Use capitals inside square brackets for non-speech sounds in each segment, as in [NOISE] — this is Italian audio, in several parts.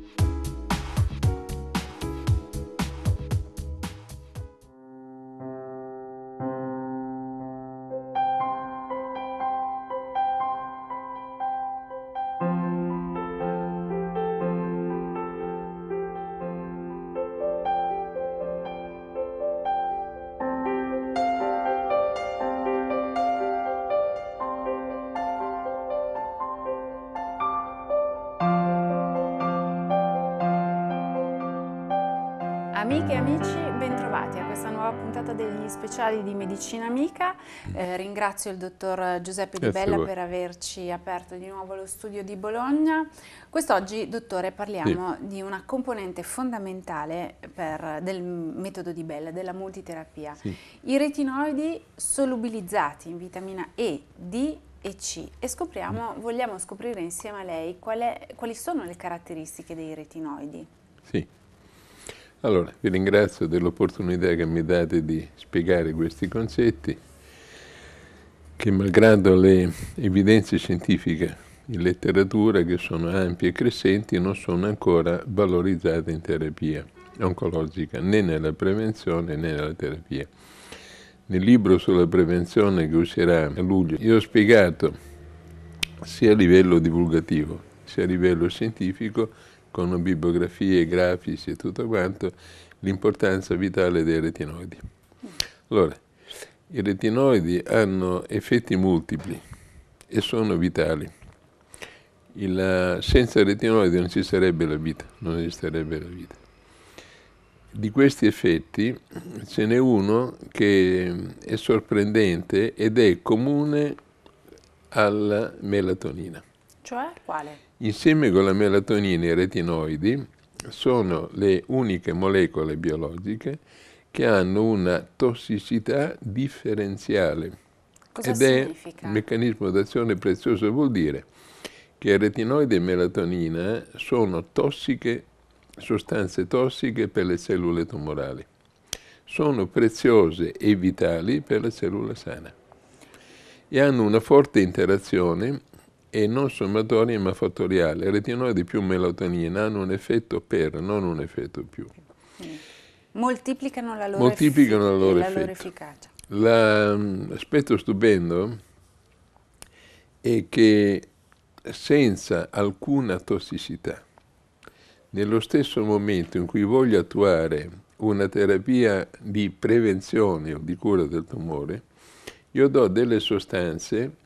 you Amiche e amici, bentrovati a questa nuova puntata degli speciali di Medicina Amica. Mm. Eh, ringrazio il dottor Giuseppe Di Bella per averci aperto di nuovo lo studio di Bologna. Quest'oggi, dottore, parliamo sì. di una componente fondamentale per, del metodo Di Bella, della multiterapia. Sì. I retinoidi solubilizzati in vitamina E, D e C e scopriamo, mm. vogliamo scoprire insieme a lei qual è, quali sono le caratteristiche dei retinoidi. Sì. Allora, vi ringrazio dell'opportunità che mi date di spiegare questi concetti che malgrado le evidenze scientifiche in letteratura che sono ampie e crescenti non sono ancora valorizzate in terapia oncologica né nella prevenzione né nella terapia. Nel libro sulla prevenzione che uscirà a luglio io ho spiegato sia a livello divulgativo sia a livello scientifico con bibliografie, grafici e tutto quanto, l'importanza vitale dei retinoidi. Allora, i retinoidi hanno effetti multipli e sono vitali. Il, senza retinoidi non ci sarebbe la vita, non esisterebbe la vita. Di questi effetti ce n'è uno che è sorprendente ed è comune alla melatonina. Cioè quale? Insieme con la melatonina e i retinoidi sono le uniche molecole biologiche che hanno una tossicità differenziale. Cosa Ed significa? è un meccanismo d'azione prezioso, vuol dire che retinoide e melatonina sono tossiche, sostanze tossiche per le cellule tumorali. Sono preziose e vitali per la cellula sana e hanno una forte interazione e non sommatorie ma fattoriale. Retinoidi più melatonina hanno un effetto per, non un effetto più. Mm. Moltiplicano la loro, Moltiplicano la loro, la loro efficacia. L'aspetto mm, stupendo è che senza alcuna tossicità, nello stesso momento in cui voglio attuare una terapia di prevenzione o di cura del tumore, io do delle sostanze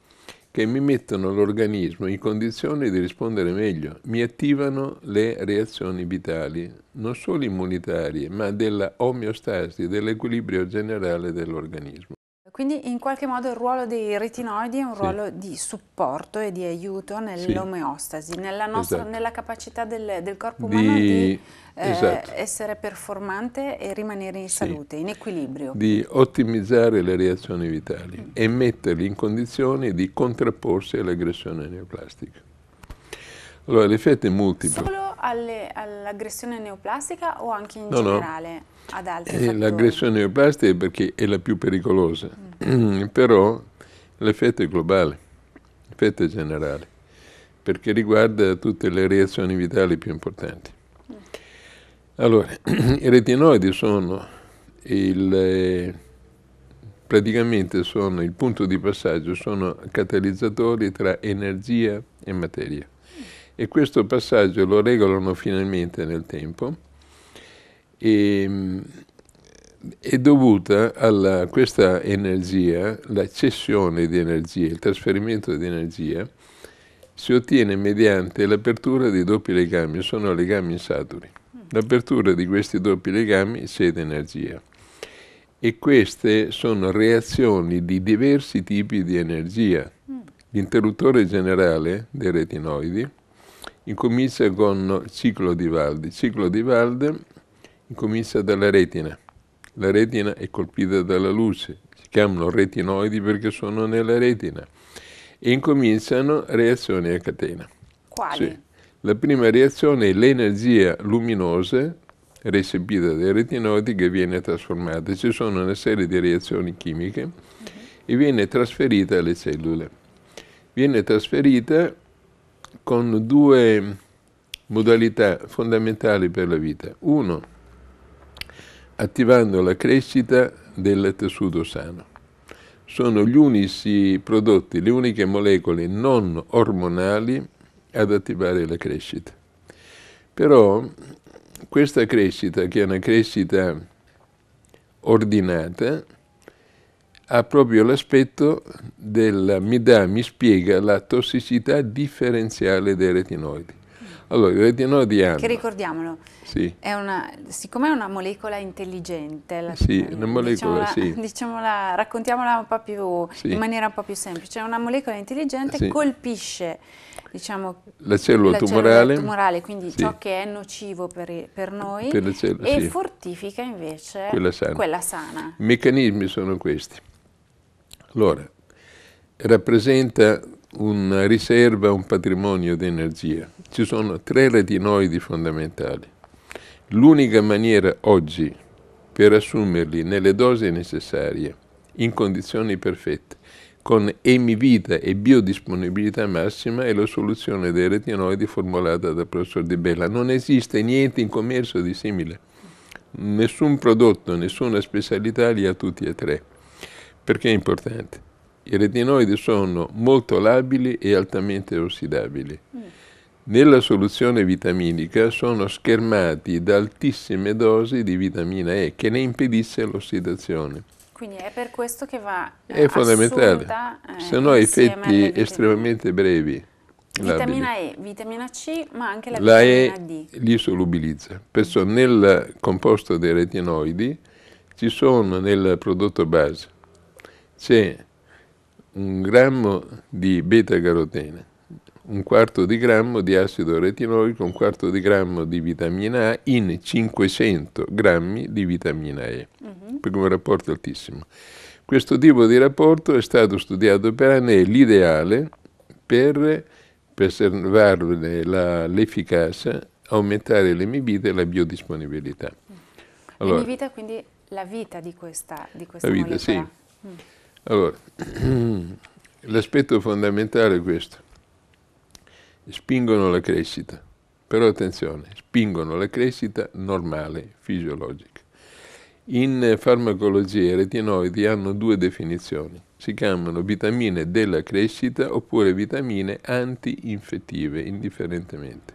che mi mettono l'organismo in condizione di rispondere meglio, mi attivano le reazioni vitali, non solo immunitarie, ma della omeostasi, dell'equilibrio generale dell'organismo. Quindi in qualche modo il ruolo dei retinoidi è un ruolo di supporto e di aiuto nell'omeostasi, sì. nella, esatto. nella capacità del, del corpo umano di, eh, esatto. essere performante e rimanere in sì. salute, in equilibrio. Di ottimizzare le reazioni vitali mm. e metterli in condizioni di contrapporsi all'aggressione neoplastica. Allora, l'effetto è multiplo. Solo all'aggressione neoplastica o anche in no, generale no. ad altri eh, L'aggressione neoplastica è perché è la più pericolosa. Mm Mm, però l'effetto è globale, l'effetto è generale, perché riguarda tutte le reazioni vitali più importanti. Allora, [CLEARS THROAT] i retinoidi sono il, praticamente sono il punto di passaggio, sono catalizzatori tra energia e materia. E questo passaggio lo regolano finalmente nel tempo e mm, è dovuta a questa energia, la cessione di energia, il trasferimento di energia, si ottiene mediante l'apertura dei doppi legami, sono legami insaturi. L'apertura di questi doppi legami cede energia e queste sono reazioni di diversi tipi di energia. L'interruttore generale dei retinoidi incomincia con il ciclo di Valde. Ciclo di Valde incomincia dalla retina la retina è colpita dalla luce, si chiamano retinoidi perché sono nella retina, e incominciano reazioni a catena. Quali? Sì. La prima reazione è l'energia luminosa recepita dai retinoidi che viene trasformata. Ci sono una serie di reazioni chimiche e viene trasferita alle cellule. Viene trasferita con due modalità fondamentali per la vita. Uno, attivando la crescita del tessuto sano. Sono gli unici prodotti, le uniche molecole non ormonali ad attivare la crescita. Però questa crescita, che è una crescita ordinata, ha proprio l'aspetto del mi dà, mi spiega la tossicità differenziale dei retinoidi. Allora, il retinolo di Che ricordiamolo, sì. è una, siccome è una molecola intelligente, la, sì, diciamo, una molecola, diciamola, sì. [LAUGHS] diciamola, raccontiamola un po' più, sì. in maniera un po' più semplice, è una molecola intelligente sì. colpisce diciamo, la cellula la tumorale, cellula tumorale quindi ciò che è nocivo per, per noi per cellula, e fortifica invece quella sana. quella sana. I meccanismi sono questi. Allora, rappresenta una riserva, un patrimonio di energia ci sono tre retinoidi fondamentali. L'unica maniera oggi per assumerli nelle dosi necessarie, in condizioni perfette, con emivita e biodisponibilità massima è la soluzione dei retinoidi formulata dal professor Di Bella. Non esiste niente in commercio di simile. Nessun prodotto, nessuna specialità li ha tutti e tre. Perché è importante? I retinoidi sono molto labili e altamente ossidabili. Mm nella soluzione vitaminica sono schermati da altissime dosi di vitamina E che ne impedisce l'ossidazione. Quindi è per questo che va eh, È fondamentale, eh, se no effetti estremamente brevi. Vitamina E, vitamina C, ma anche la, la vitamina e D. li solubilizza. Perciò nel composto dei retinoidi ci sono nel prodotto base c'è un grammo di beta-carotene un quarto di grammo di acido retinoico, un quarto di grammo di vitamina A in 500 grammi di vitamina E, uh-huh. Mhm. per un rapporto altissimo. Questo tipo di rapporto è stato studiato per anni, è l'ideale per preservarne la, l'efficacia, aumentare l'emibita e la biodisponibilità. Allora, l'emibita quindi la vita di questa, di questa la vita, molecola. sì. Mm. Allora, [CLEARS THROAT] l'aspetto fondamentale è questo spingono la crescita. Però attenzione, spingono la crescita normale, fisiologica. In farmacologia i retinoidi hanno due definizioni. Si chiamano vitamine della crescita oppure vitamine anti-infettive, indifferentemente.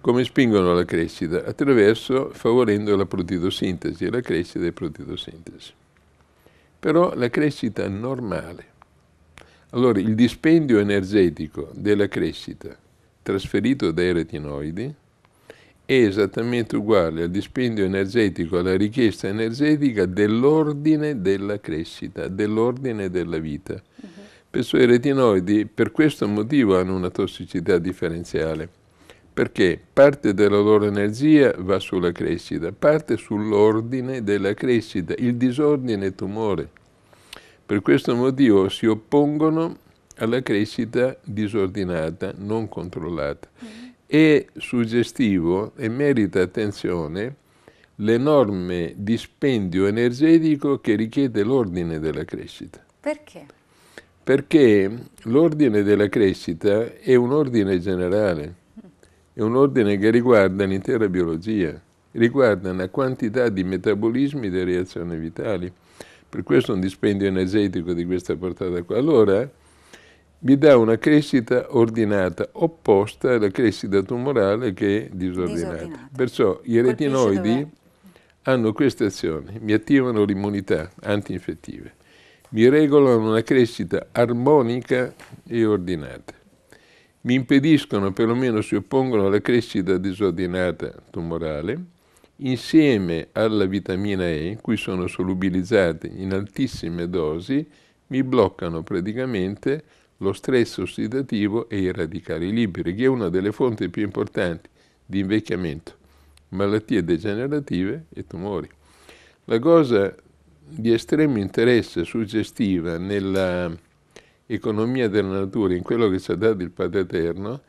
Come spingono la crescita? Attraverso favorendo la e la crescita e protidosintesi. Però la crescita normale, allora, il dispendio energetico della crescita trasferito dai retinoidi è esattamente uguale al dispendio energetico, alla richiesta energetica dell'ordine della crescita, dell'ordine della vita. uh i retinoidi per questo motivo hanno una tossicità differenziale, perché parte della loro energia va sulla crescita, parte sull'ordine della crescita, il disordine è tumore. Per questo motivo si oppongono alla crescita disordinata, non controllata. Mm. È suggestivo e merita attenzione l'enorme dispendio energetico che richiede l'ordine della crescita. Perché? Perché l'ordine della crescita è un ordine generale, è un ordine che riguarda l'intera biologia, riguarda una quantità di metabolismi e di reazioni vitali per questo un dispendio energetico di questa portata qua. Allora mi dà una crescita ordinata, opposta alla crescita tumorale che è disordinata. disordinata. Perciò i retinoidi hanno queste azioni, mi attivano l'immunità antinfettiva, mi regolano una crescita armonica e ordinata, mi impediscono, perlomeno si oppongono alla crescita disordinata tumorale, insieme alla vitamina E, in cui sono solubilizzate in altissime dosi, mi bloccano praticamente lo stress ossidativo e i radicali liberi, che è una delle fonti più importanti di invecchiamento, malattie degenerative e tumori. La cosa di estremo interesse suggestiva nell'economia della natura, in quello che ci ha dato il Padre Eterno,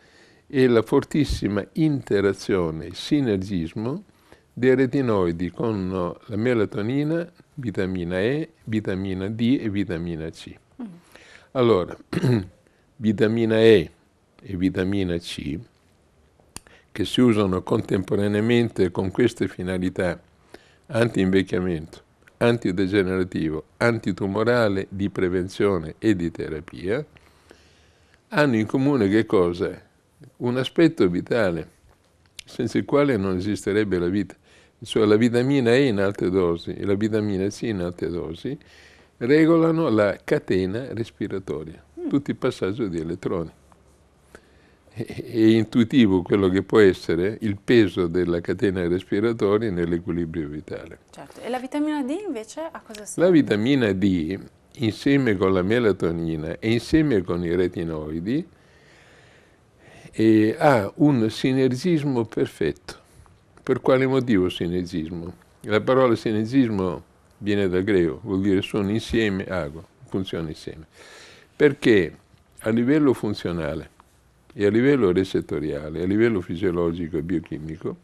è la fortissima interazione, il sinergismo dei retinoidi con la melatonina, vitamina E, vitamina D e vitamina C. Allora, [CLEARS THROAT] vitamina E e vitamina C, che si usano contemporaneamente con queste finalità anti-invecchiamento, antidegenerativo, antitumorale, di prevenzione e di terapia, hanno in comune che cosa? Un aspetto vitale, senza il quale non esisterebbe la vita cioè la vitamina E in alte dosi e la vitamina C in alte dosi, regolano la catena respiratoria, mm. tutto il passaggio di elettroni. È, intuitivo quello che può essere il peso della catena respiratoria nell'equilibrio vitale. Certo. E la vitamina D invece a cosa serve? La vitamina D, insieme con la melatonina e insieme con i retinoidi, ha un sinergismo perfetto per quale motivo sinesismo? La parola sinesismo viene dal greco, vuol dire sono insieme, ago, funziona insieme. Perché a livello funzionale e a livello recettoriale, a livello fisiologico e biochimico,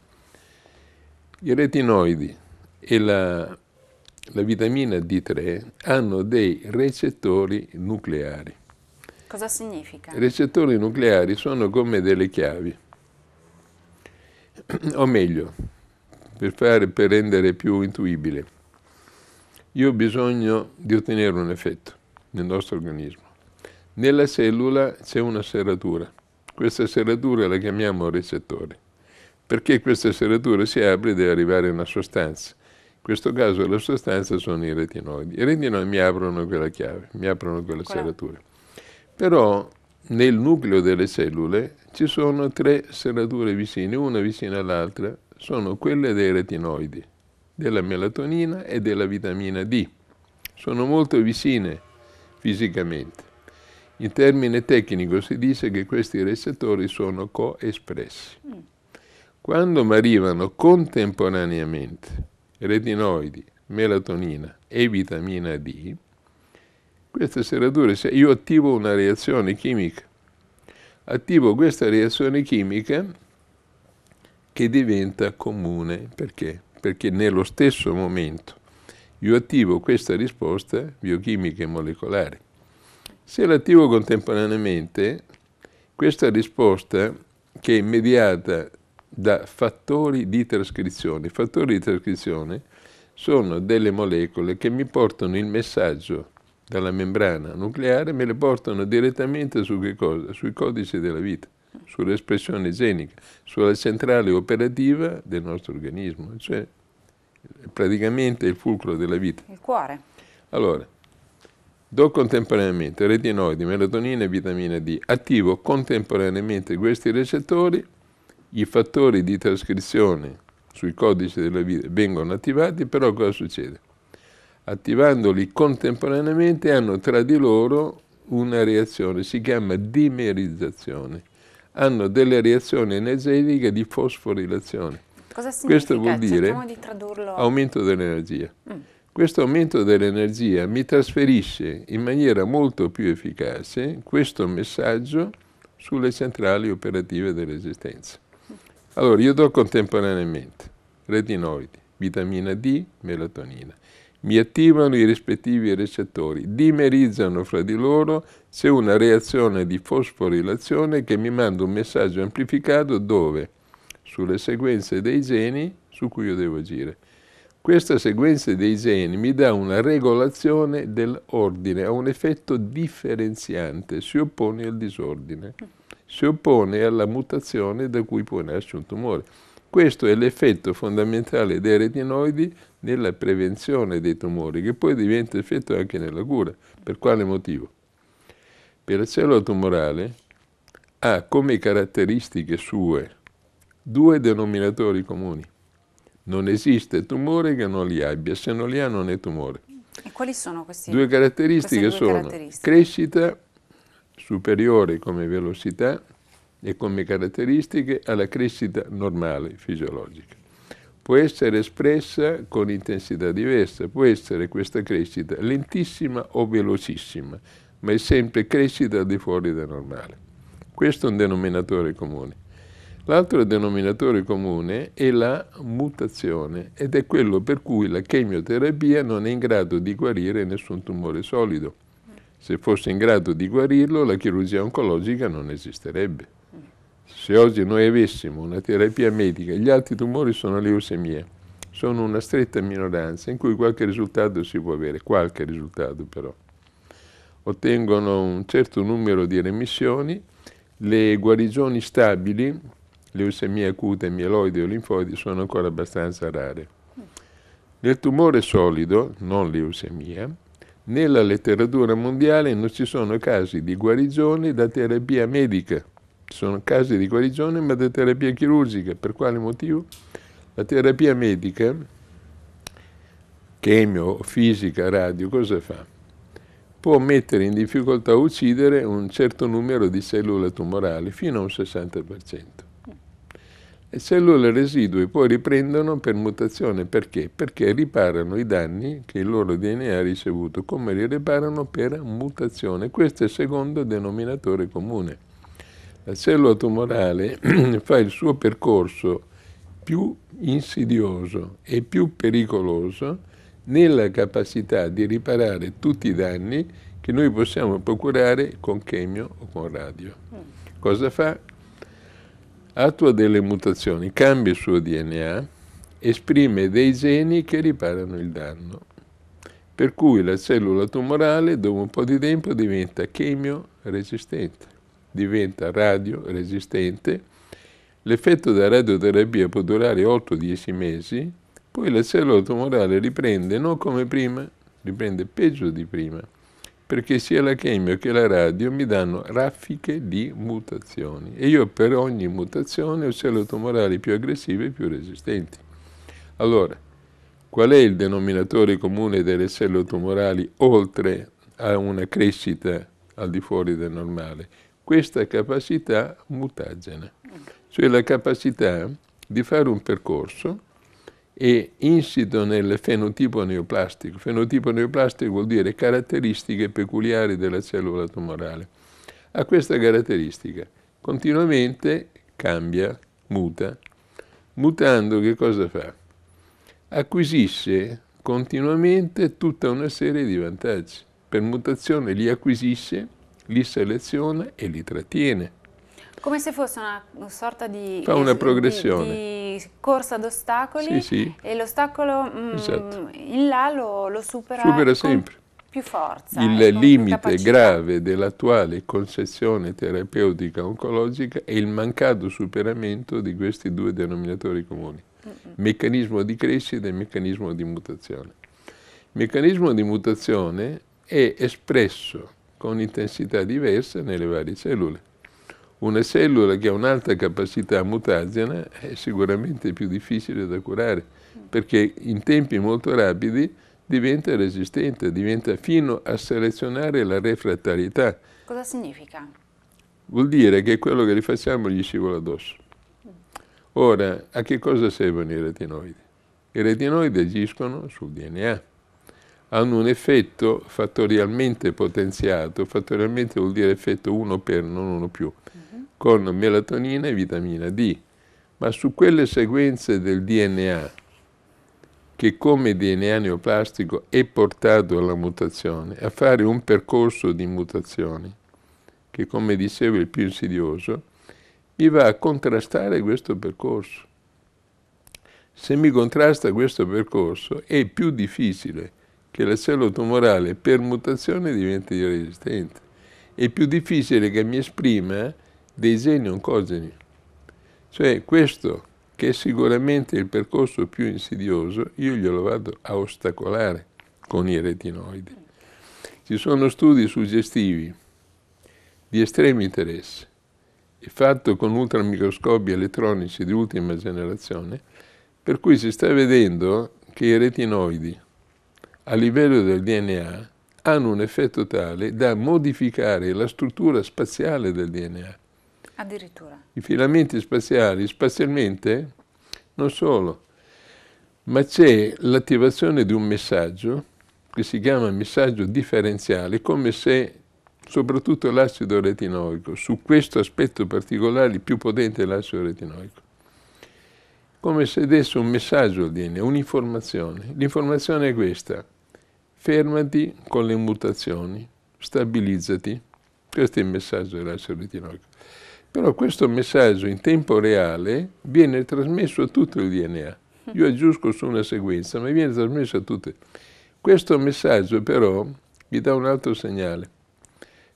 i retinoidi e la, la vitamina D3 hanno dei recettori nucleari. Cosa significa? I recettori nucleari sono come delle chiavi [CLEARS THROAT] o meglio, per, fare, per rendere più intuibile, io ho bisogno di ottenere un effetto nel nostro organismo. Nella cellula c'è una serratura, questa serratura la chiamiamo recettore, perché questa serratura si apre e deve arrivare una sostanza. In questo caso la sostanza sono i retinoidi. I retinoidi mi aprono quella chiave, mi aprono quella serratura. Però nel nucleo delle cellule ci sono tre serrature vicine, una vicina all'altra, sono quelle dei retinoidi, della melatonina e della vitamina D. Sono molto vicine fisicamente. In termine tecnico si dice che questi recettori sono coespressi. Mm. Quando mi arrivano contemporaneamente retinoidi, melatonina e vitamina D, queste serrature, se io attivo una reazione chimica attivo questa reazione chimica che diventa comune. Perché? Perché nello stesso momento io attivo questa risposta biochimica e molecolare. Se l'attivo contemporaneamente, questa risposta che è mediata da fattori di trascrizione. I fattori di trascrizione sono delle molecole che mi portano il messaggio dalla membrana nucleare, me le portano direttamente su sui codici della vita, sull'espressione genica, sulla centrale operativa del nostro organismo, cioè praticamente il fulcro della vita. Il cuore. Allora, do contemporaneamente retinoidi, melatonina e vitamina D, attivo contemporaneamente questi recettori, i fattori di trascrizione sui codici della vita vengono attivati, però cosa succede? attivandoli contemporaneamente hanno tra di loro una reazione, si chiama dimerizzazione. Hanno delle reazioni energetiche di fosforilazione. Cosa significa? Questo vuol dire di aumento dell'energia. Mm. Questo aumento dell'energia mi trasferisce in maniera molto più efficace questo messaggio sulle centrali operative dell'esistenza. Allora, io do contemporaneamente retinoidi, vitamina D, melatonina mi attivano i rispettivi recettori, dimerizzano fra di loro, c'è una reazione di fosforilazione che mi manda un messaggio amplificato dove? Sulle sequenze dei geni su cui io devo agire. Questa sequenza dei geni mi dà una regolazione dell'ordine, ha un effetto differenziante, si oppone al disordine, si oppone alla mutazione da cui può nascere un tumore. Questo è l'effetto fondamentale dei retinoidi nella prevenzione dei tumori, che poi diventa effetto anche nella cura. Per quale motivo? Per la cellula tumorale ha come caratteristiche sue due denominatori comuni. Non esiste tumore che non li abbia, se non li ha non è tumore. E quali sono questi? Due caratteristiche queste due sono caratteristiche? crescita superiore come velocità e come caratteristiche alla crescita normale fisiologica. Può essere espressa con intensità diversa, può essere questa crescita lentissima o velocissima, ma è sempre crescita al di fuori del normale. Questo è un denominatore comune. L'altro denominatore comune è la mutazione ed è quello per cui la chemioterapia non è in grado di guarire nessun tumore solido. Se fosse in grado di guarirlo, la chirurgia oncologica non esisterebbe. Se oggi noi avessimo una terapia medica, gli altri tumori sono leucemie, sono una stretta minoranza in cui qualche risultato si può avere, qualche risultato però. Ottengono un certo numero di remissioni, le guarigioni stabili, leucemia acuta, mieloide o linfoidi, sono ancora abbastanza rare. Nel tumore solido, non leusemia, nella letteratura mondiale non ci sono casi di guarigione da terapia medica. Ci sono casi di guarigione, ma da terapia chirurgica. Per quale motivo? La terapia medica, chemio, fisica, radio, cosa fa? Può mettere in difficoltà a uccidere un certo numero di cellule tumorali, fino a un 60%. Le cellule residue poi riprendono per mutazione. Perché? Perché riparano i danni che il loro DNA ha ricevuto, come li riparano per mutazione. Questo è il secondo denominatore comune. La cellula tumorale fa il suo percorso più insidioso e più pericoloso nella capacità di riparare tutti i danni che noi possiamo procurare con chemio o con radio. Mm. Cosa fa? Attua delle mutazioni, cambia il suo DNA, esprime dei geni che riparano il danno. Per cui la cellula tumorale dopo un po' di tempo diventa chemio resistente diventa radio resistente, l'effetto della radioterapia può durare 8-10 mesi, poi la cellula tumorale riprende non come prima, riprende peggio di prima, perché sia la chemio che la radio mi danno raffiche di mutazioni e io per ogni mutazione ho cellule tumorali più aggressive e più resistenti. Allora, qual è il denominatore comune delle cellule tumorali oltre a una crescita al di fuori del normale? questa capacità mutagena, cioè la capacità di fare un percorso e insito nel fenotipo neoplastico. Fenotipo neoplastico vuol dire caratteristiche peculiari della cellula tumorale. Ha questa caratteristica, continuamente cambia, muta. Mutando che cosa fa? Acquisisce continuamente tutta una serie di vantaggi. Per mutazione li acquisisce li seleziona e li trattiene. Come se fosse una, una sorta di... Fa una progressione. Di, corsa ad ostacoli sì, sì. e l'ostacolo mm, esatto. in là lo, lo supera, supera sempre. più forza. Il eh, limite grave dell'attuale concezione terapeutica oncologica è il mancato superamento di questi due denominatori comuni. Mm-mm. Meccanismo di crescita e meccanismo di mutazione. Il meccanismo di mutazione è espresso con intensità diverse nelle varie cellule. Una cellula che ha un'alta capacità mutagena è sicuramente più difficile da curare, perché in tempi molto rapidi diventa resistente, diventa fino a selezionare la refrattarietà. Cosa significa? Vuol dire che quello che rifacciamo gli scivola addosso. Ora, a che cosa servono i retinoidi? I retinoidi agiscono sul DNA hanno un effetto fattorialmente potenziato, fattorialmente vuol dire effetto 1 per non 1 più, uh-huh. con melatonina e vitamina D, ma su quelle sequenze del DNA che come DNA neoplastico è portato alla mutazione, a fare un percorso di mutazioni, che come dicevo è il più insidioso, mi va a contrastare questo percorso. Se mi contrasta questo percorso è più difficile che la cellula tumorale per mutazione diventi resistente. È più difficile che mi esprima dei geni oncogeni. Cioè questo, che è sicuramente il percorso più insidioso, io glielo vado a ostacolare con i retinoidi. Ci sono studi suggestivi di estremo interesse, fatto con ultramicroscopi elettronici di ultima generazione, per cui si sta vedendo che i retinoidi a livello del DNA hanno un effetto tale da modificare la struttura spaziale del DNA. Addirittura. I filamenti spaziali spazialmente non solo, ma c'è l'attivazione di un messaggio che si chiama messaggio differenziale, come se soprattutto l'acido retinoico, su questo aspetto particolare il più potente è l'acido retinoico, come se desse un messaggio al DNA, un'informazione. L'informazione è questa fermati con le mutazioni, stabilizzati. Questo è il messaggio della Tinoco. Però questo messaggio in tempo reale viene trasmesso a tutto il DNA. Io aggiungo su una sequenza, ma viene trasmesso a tutte. Questo messaggio però vi dà un altro segnale,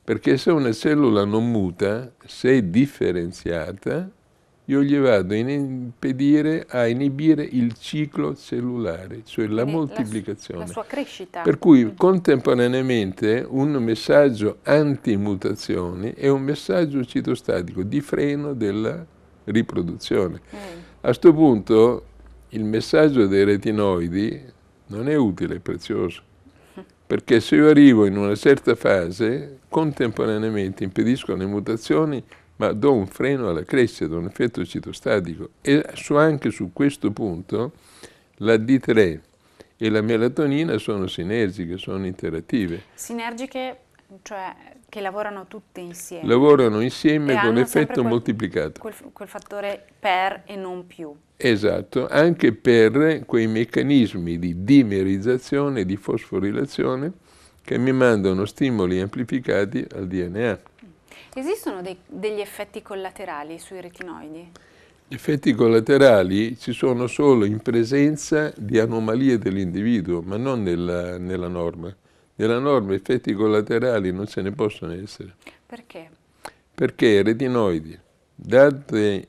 perché se una cellula non muta, se è differenziata, io gli vado a impedire, a inibire il ciclo cellulare, cioè la Quindi moltiplicazione. La, la sua crescita. Per cui mm. contemporaneamente un messaggio antimutazioni è un messaggio citostatico di freno della riproduzione. Mm. A questo punto il messaggio dei retinoidi non è utile, è prezioso [LAUGHS] perché se io arrivo in una certa fase, contemporaneamente impediscono le mutazioni ma do un freno alla crescita, do un effetto citostatico. E su, anche su questo punto la D3 e la melatonina sono sinergiche, sono interattive. Sinergiche, cioè che lavorano tutte insieme. Lavorano insieme e con effetto quel, moltiplicato. Quel, quel fattore per e non più. Esatto, anche per quei meccanismi di dimerizzazione, di fosforilazione che mi mandano stimoli amplificati al DNA. Esistono dei, degli effetti collaterali sui retinoidi? Gli effetti collaterali ci sono solo in presenza di anomalie dell'individuo, ma non nella, nella norma. Nella norma effetti collaterali non ce ne possono essere. Perché? Perché i retinoidi, date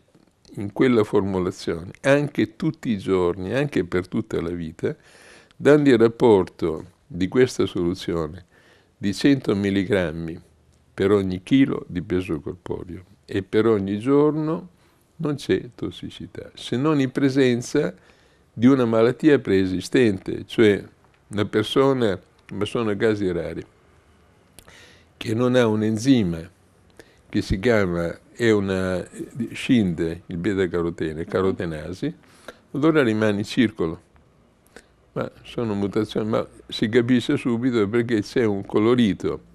in quella formulazione, anche tutti i giorni, anche per tutta la vita, danno il rapporto di questa soluzione di 100 mg per ogni chilo di peso corporeo e per ogni giorno non c'è tossicità, se non in presenza di una malattia preesistente, cioè una persona, ma sono casi rari, che non ha un enzima che si chiama, è una, scinde il beta-carotene, carotenasi, allora rimane in circolo. Ma sono mutazioni, ma si capisce subito perché c'è un colorito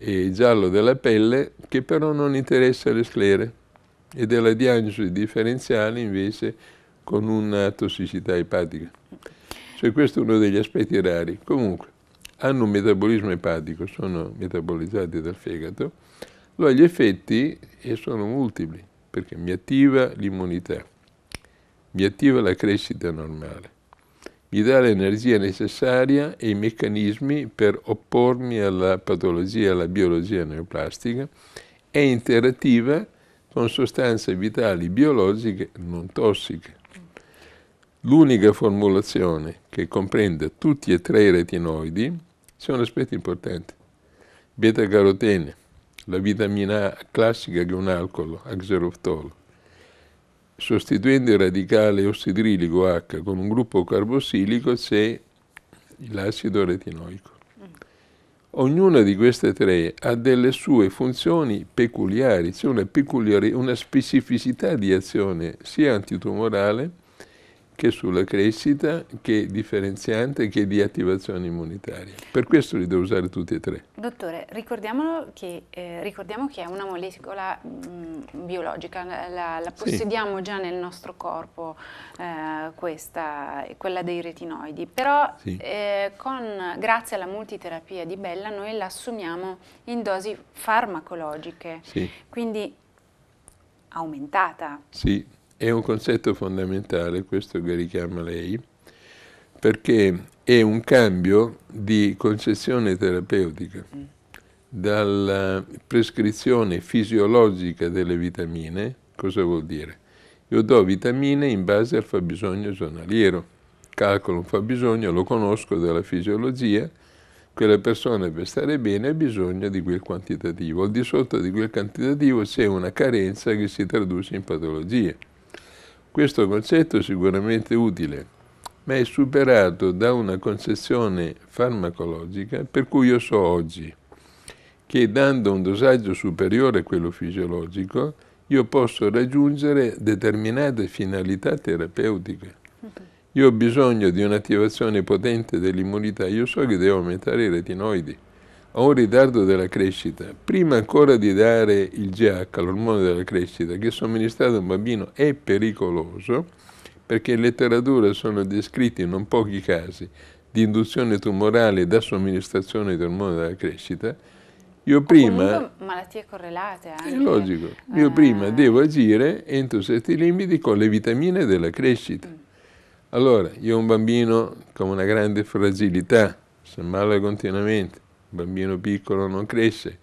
e giallo della pelle che però non interessa le sclere e della diagnosi differenziale invece con una tossicità epatica. Cioè questo è uno degli aspetti rari. Comunque, hanno un metabolismo epatico, sono metabolizzati dal fegato, allora gli effetti sono multipli, perché mi attiva l'immunità, mi attiva la crescita normale, mi dà l'energia necessaria e i meccanismi per oppormi alla patologia, alla biologia neoplastica, è interattiva con sostanze vitali biologiche non tossiche. L'unica formulazione che comprende tutti e tre i retinoidi sono aspetti importanti. Beta-carotene, la vitamina A classica che è un alcol, axeroftolo, sostituendo il radicale ossidrilico H con un gruppo carbossilico c'è l'acido retinoico. Mm. Ognuna di queste tre ha delle sue funzioni peculiari, c'è cioè una, una specificità di azione sia antitumorale che sulla crescita, che differenziante, che di attivazione immunitaria. Per questo li devo usare tutti e tre. Dottore, che, eh, ricordiamo che è una molecola mh, mm, biologica, la, la possediamo sì. già nel nostro corpo, eh, questa, quella dei retinoidi, però sì. eh, con, grazie alla multiterapia di Bella noi la assumiamo in dosi farmacologiche, sì. quindi aumentata. Sì è un concetto fondamentale, questo che richiama lei, perché è un cambio di concezione terapeutica mm. dalla prescrizione fisiologica delle vitamine. Cosa vuol dire? Io do vitamine in base al fabbisogno giornaliero, calcolo un fabbisogno, lo conosco dalla fisiologia, quella persona per stare bene ha bisogno di quel quantitativo, al di sotto di quel quantitativo c'è una carenza che si traduce in patologie. Questo concetto è sicuramente utile, ma è superato da una concezione farmacologica per cui io so oggi che dando un dosaggio superiore a quello fisiologico io posso raggiungere determinate finalità terapeutiche. Io ho bisogno di un'attivazione potente dell'immunità, io so che devo aumentare i retinoidi a un ritardo della crescita, prima ancora di dare il GH, l'ormone della crescita, che somministrato a un bambino è pericoloso, perché in letteratura sono descritti non pochi casi di induzione tumorale da somministrazione di ormone della crescita, io prima... malattie correlate anche. È logico. Io eh. prima devo agire entro certi limiti con le vitamine della crescita. Mm. Allora, io ho un bambino con una grande fragilità, si ammala continuamente, bambino piccolo non cresce.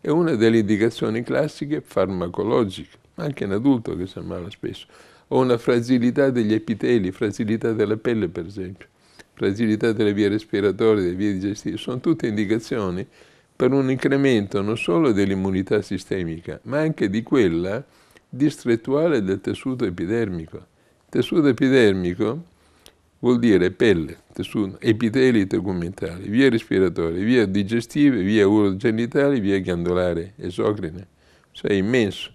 È una delle indicazioni classiche farmacologiche, ma anche in adulto che si ammala spesso. O una fragilità degli epiteli, fragilità della pelle per esempio, fragilità delle vie respiratorie, delle vie digestive, sono tutte indicazioni per un incremento non solo dell'immunità sistemica, ma anche di quella distrettuale del tessuto epidermico. Tessuto epidermico vuol dire pelle presente su epiteli tegumentali, vie respiratorie, vie digestive, vie urogenitali, vie ghiandolare, esocrine. Cioè è immenso.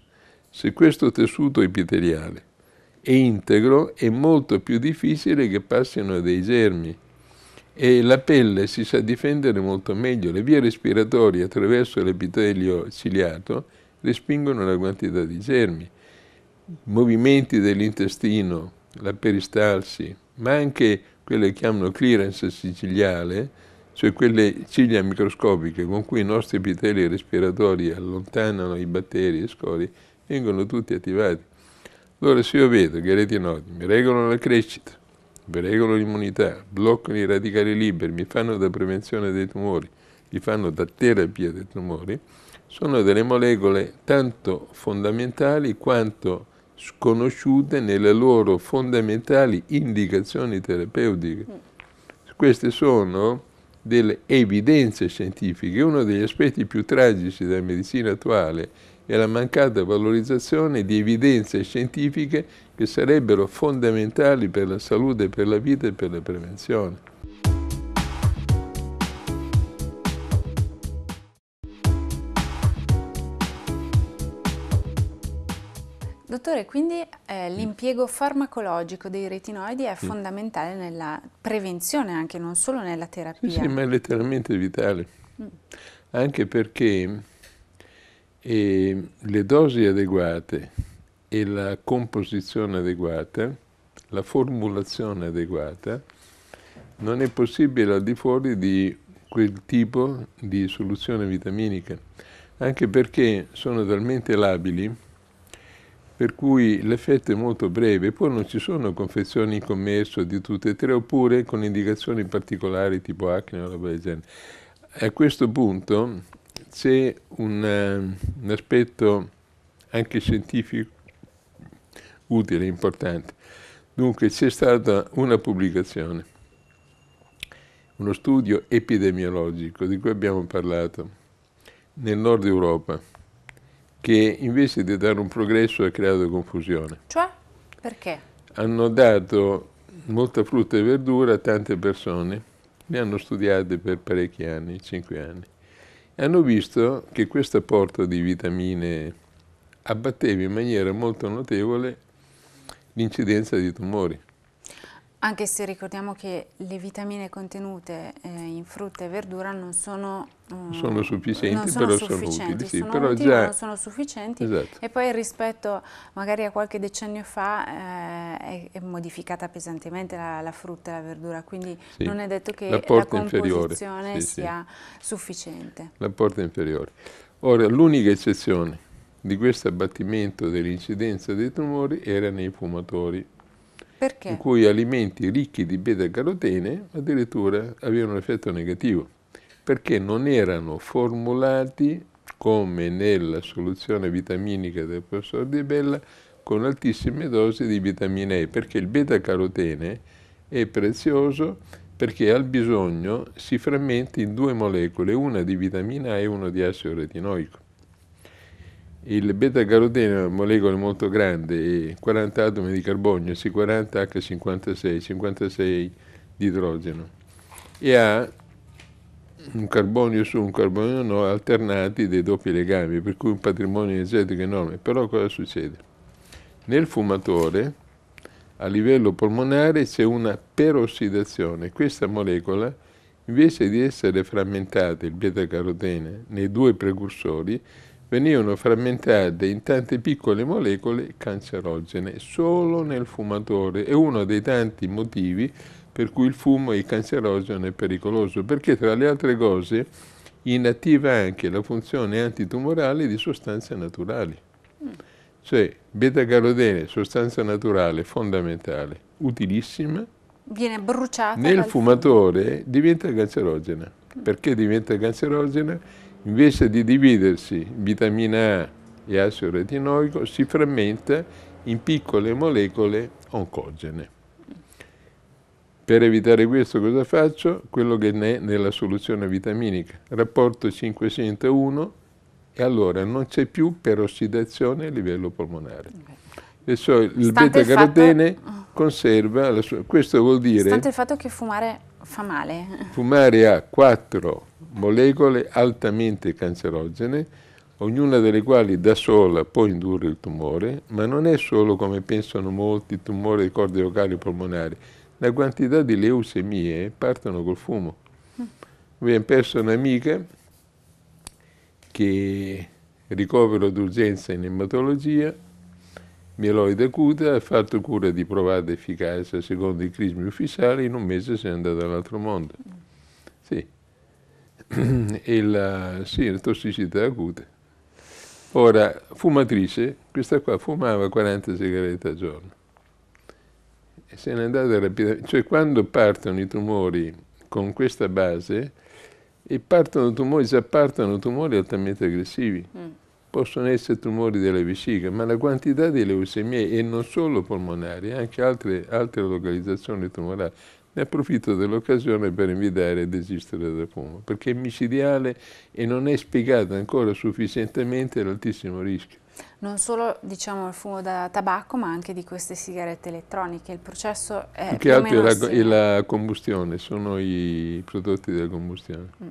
Se questo tessuto epiteliale è integro, è molto più difficile che passino dei germi e la pelle si sa difendere molto meglio. Le vie respiratorie attraverso l'epitelio ciliato respingono la quantità di germi. Movimenti dell'intestino, la peristalsi, ma anche quelle che chiamano clearance siciliale, cioè quelle ciglia microscopiche con cui i nostri epiteli respiratori allontanano i batteri e scori, vengono tutti attivati. Allora se io vedo che i retinodi mi regolano la crescita, mi regolano l'immunità, bloccano i radicali liberi, mi fanno da prevenzione dei tumori, mi fanno da terapia dei tumori, sono delle molecole tanto fondamentali quanto sconosciute nelle loro fondamentali indicazioni terapeutiche. Mm. Queste sono delle evidenze scientifiche. Uno degli aspetti più tragici della medicina attuale è la mancata valorizzazione di evidenze scientifiche che sarebbero fondamentali per la salute, per la vita e per la prevenzione. dottore, quindi eh, mm. l'impiego farmacologico dei retinoidi è mm. fondamentale nella prevenzione anche, non solo nella terapia. Sì, sì ma è letteralmente vitale. Mm. Anche perché eh, le dosi adeguate e la composizione adeguata, la formulazione adeguata, non è possibile al di fuori di quel tipo di soluzione vitaminica, anche perché sono talmente labili per cui l'effetto è molto breve, poi non ci sono confezioni in commercio di tutte e tre, oppure con indicazioni particolari tipo acne o roba del genere. A questo punto c'è un, eh, un aspetto anche scientifico utile, importante. Dunque c'è stata una pubblicazione, uno studio epidemiologico di cui abbiamo parlato nel nord Europa, che invece di dare un progresso ha creato confusione. Cioè? Perché? Hanno dato molta frutta e verdura a tante persone, le hanno studiate per parecchi anni, cinque anni, e hanno visto che questo apporto di vitamine abbatteva in maniera molto notevole l'incidenza di tumori. Anche se ricordiamo che le vitamine contenute eh, in frutta e verdura non sono, um, sono sufficienti, non sono però sufficienti, sono utili, sì, sono però utili, già... non sono sufficienti esatto. e poi rispetto magari a qualche decennio fa eh, è, è, modificata pesantemente la, la, frutta e la verdura, quindi sì. non è detto che la, la composizione sì, sia sufficiente. L'apporto inferiore. Ora, l'unica eccezione di questo abbattimento dell'incidenza dei tumori era nei fumatori perché? In cui alimenti ricchi di beta-carotene addirittura avevano un effetto negativo, perché non erano formulati come nella soluzione vitaminica del professor Di Bella con altissime dosi di vitamina E, perché il beta-carotene è prezioso perché al bisogno si frammenta in due molecole, una di vitamina A e una di acido retinoico. Il beta-carotene è una molecola molto grande, 40 atomi di carbonio, C40, H56, 56 di idrogeno e ha un carbonio su, un carbonio no, alternati dei doppi legami, per cui un patrimonio energetico enorme. Però cosa succede? Nel fumatore a livello polmonare c'è una perossidazione. Questa molecola, invece di essere frammentata, il beta-carotene, nei due precursori, venivano frammentate in tante piccole molecole cancerogene solo nel fumatore. È uno dei tanti motivi per cui il fumo è cancerogeno e pericoloso, perché tra le altre cose inattiva anche la funzione antitumorale di sostanze naturali. Cioè, beta-carotene, sostanza naturale fondamentale, utilissima, viene bruciata nel fumatore, fumo. diventa cancerogena. Mm. Perché diventa cancerogena? invece di dividersi vitamina A e acido retinoico, si frammenta in piccole molecole oncogene. Per evitare questo cosa faccio? Quello che è nella soluzione vitaminica, rapporto 501 e allora non c'è più perossidazione a livello polmonare. Perciò il beta-carotene fatto... Mm. conserva la sua... Questo vuol dire... Stante il fatto che fumare fa male. Fumare ha 4 molecole altamente cancerogene, ognuna delle quali da sola può indurre il tumore, ma non è solo, come pensano molti, tumore di corde vocali polmonari. La quantità di leucemie partono col fumo. Mm. Abbiamo perso un'amica che ricovero d'urgenza in ematologia, mieloide acuta, ha fatto cura di provata efficacia secondo i crismi ufficiali, in un mese si è andata all'altro mondo. Mm. Sì e [CLEARS THROAT] la, eh, sì, la tossicità acute. Ora, fumatrice, questa qua fumava 40 sigarette al giorno. E se n'è andata rapidamente. Cioè, quando partono i tumori con questa base, e partono tumori, già partono tumori altamente aggressivi. Mm. Possono essere tumori della vescica, ma la quantità di leucemie, e non solo polmonari, anche altre, altre localizzazioni tumorali, ne approfitto dell'occasione per invitare a desistere dal fumo, perché è micidiale e non è spiegato ancora sufficientemente l'altissimo rischio. Non solo diciamo, il fumo da tabacco, ma anche di queste sigarette elettroniche. Il processo è. Più che altro è la, è la, combustione, sono i prodotti della combustione. Mm.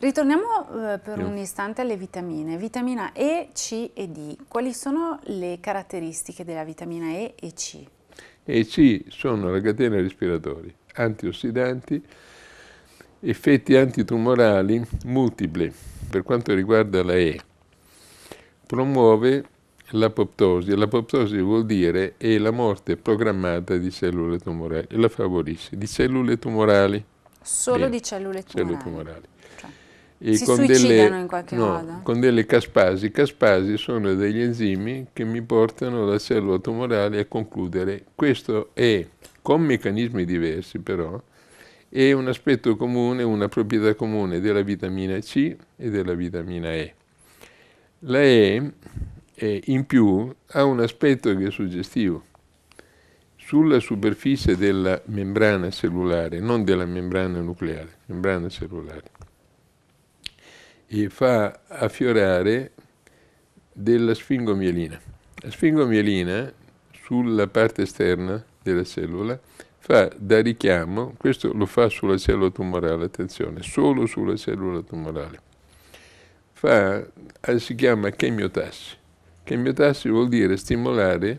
Ritorniamo eh, per no. un istante alle vitamine. Vitamina E, C e D. Quali sono le caratteristiche della vitamina E e C? E C sono la catena respiratoria antiossidanti, effetti antitumorali multipli. Per quanto riguarda la E, promuove l'apoptosi. L'apoptosi vuol dire è la morte programmata di cellule tumorali e la favorisce, di cellule tumorali. Solo Bene. di cellule tumorali. Cellule tumorali. Cioè, e si con delle, in qualche no, modo? Con delle caspasi. Caspasi sono degli enzimi che mi portano la cellula tumorale a concludere questo è con meccanismi diversi però, e un aspetto comune, una proprietà comune della vitamina C e della vitamina E. La E eh, in più ha un aspetto che è suggestivo. Sulla superficie della membrana cellulare, non della membrana nucleare, membrana cellulare, e fa affiorare della sfingomielina. La sfingomielina sulla parte esterna delle cellule, fa da richiamo, questo lo fa sulla cellula tumorale, attenzione, solo sulla cellula tumorale, fa, eh, si chiama chemiotassi. Chemiotassi vuol dire stimolare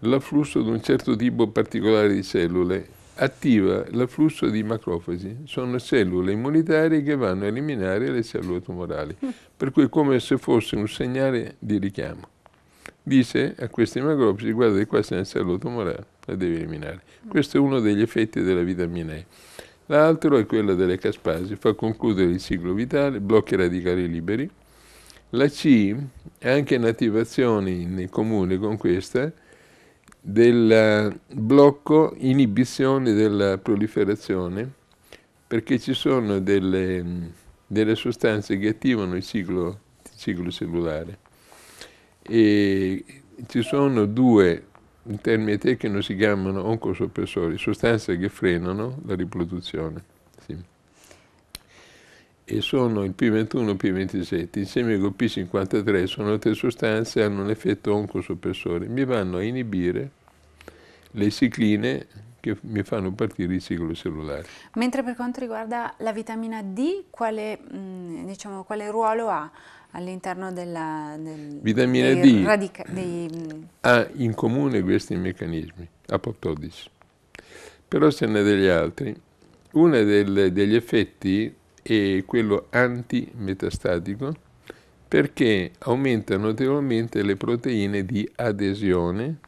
l'afflusso di un certo tipo particolare di cellule, attiva l'afflusso di macrofagi, sono cellule immunitarie che vanno a eliminare le cellule tumorali, per cui è come se fosse un segnale di richiamo dice a questi macrofagi, guarda di qua c'è un cervello tumorale, la devi eliminare. Questo è uno degli effetti della vitamina E. L'altro è quello delle caspasi, fa concludere il ciclo vitale, blocca i radicali liberi. La C, è anche in attivazioni comune con questa, del blocco, inibizione della proliferazione, perché ci sono delle, delle sostanze che attivano il ciclo, il ciclo cellulare e ci sono due, in termini tecnici si chiamano oncosoppressori, sostanze che frenano la riproduzione. Sì. E sono il P21 e il P27, insieme col P53 sono tre sostanze che hanno un effetto oncosoppressore. Mi vanno a inibire le cicline che mi fanno partire il ciclo cellulare. Mentre per quanto riguarda la vitamina D, quale, mm, diciamo, quale ruolo ha? all'interno della, del, vitamina D radica- dei... Mm, ha in comune questi meccanismi, apoptosis Però ce n'è degli altri. Uno degli effetti è quello antimetastatico perché aumenta notevolmente le proteine di adesione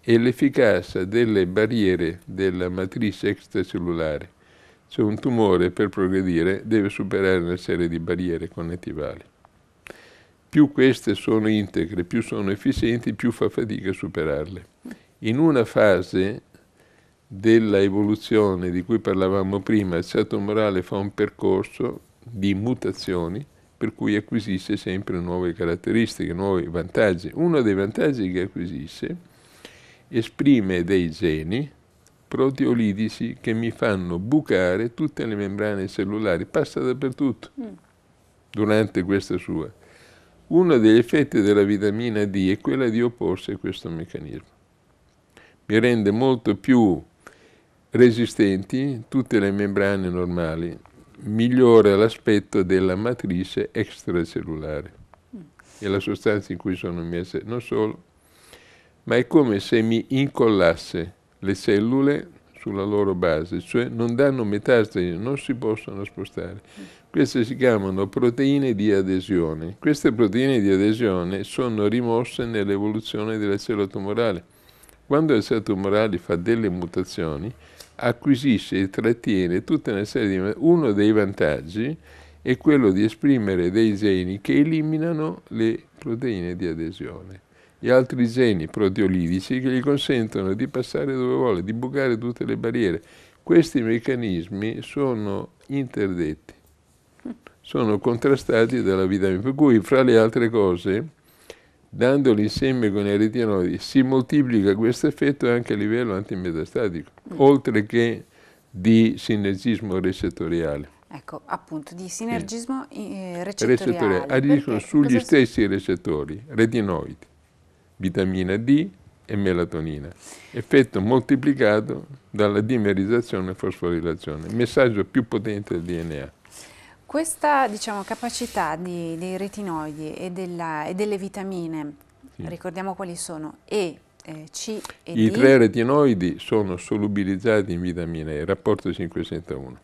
e l'efficacia delle barriere della matrice extracellulare. Se un tumore per progredire deve superare una serie di barriere connettivali più queste sono integre, più sono efficienti, più fa fatica a superarle. In una fase della evoluzione di cui parlavamo prima, il stato morale fa un percorso di mutazioni per cui acquisisce sempre nuove caratteristiche, nuovi vantaggi. Uno dei vantaggi che acquisisce esprime dei geni proteolidici che mi fanno bucare tutte le membrane cellulari, passa dappertutto mm. durante questa sua uno degli effetti della vitamina D è quella di opporsi a questo meccanismo. Mi rende molto più resistenti tutte le membrane normali, migliora l'aspetto della matrice extracellulare e la sostanza in cui sono immesse, non solo, ma è come se mi incollasse le cellule sulla loro base, cioè non danno metastasi, non si possono spostare. Queste si chiamano proteine di adesione. Queste proteine di adesione sono rimosse nell'evoluzione della cellula tumorale. Quando la cellula tumorale fa delle mutazioni, acquisisce e trattiene tutta una serie di... Uno dei vantaggi è quello di esprimere dei geni che eliminano le proteine di adesione e altri geni proteolitici che gli consentono di passare dove vuole, di bucare tutte le barriere. Questi meccanismi sono interdetti sono contrastati dalla vitamina. Per cui, fra le altre cose, dando l'insieme con i retinoidi, si moltiplica questo effetto anche a livello antimetastatico, mm. oltre che di sinergismo recettoriale. Ecco, appunto, di sinergismo sì. Eh, recettoriale. recettoriale. Agiscono sugli stessi recettori, retinoidi, vitamina D e melatonina. Effetto moltiplicato dalla dimerizzazione e fosforilazione, messaggio più potente del DNA. Questa diciamo, capacità di, dei retinoidi e, della, e delle vitamine, sì. ricordiamo quali sono, E, eh, C e I D. tre retinoidi sono solubilizzati in vitamine E, rapporto 501. Mm-hmm.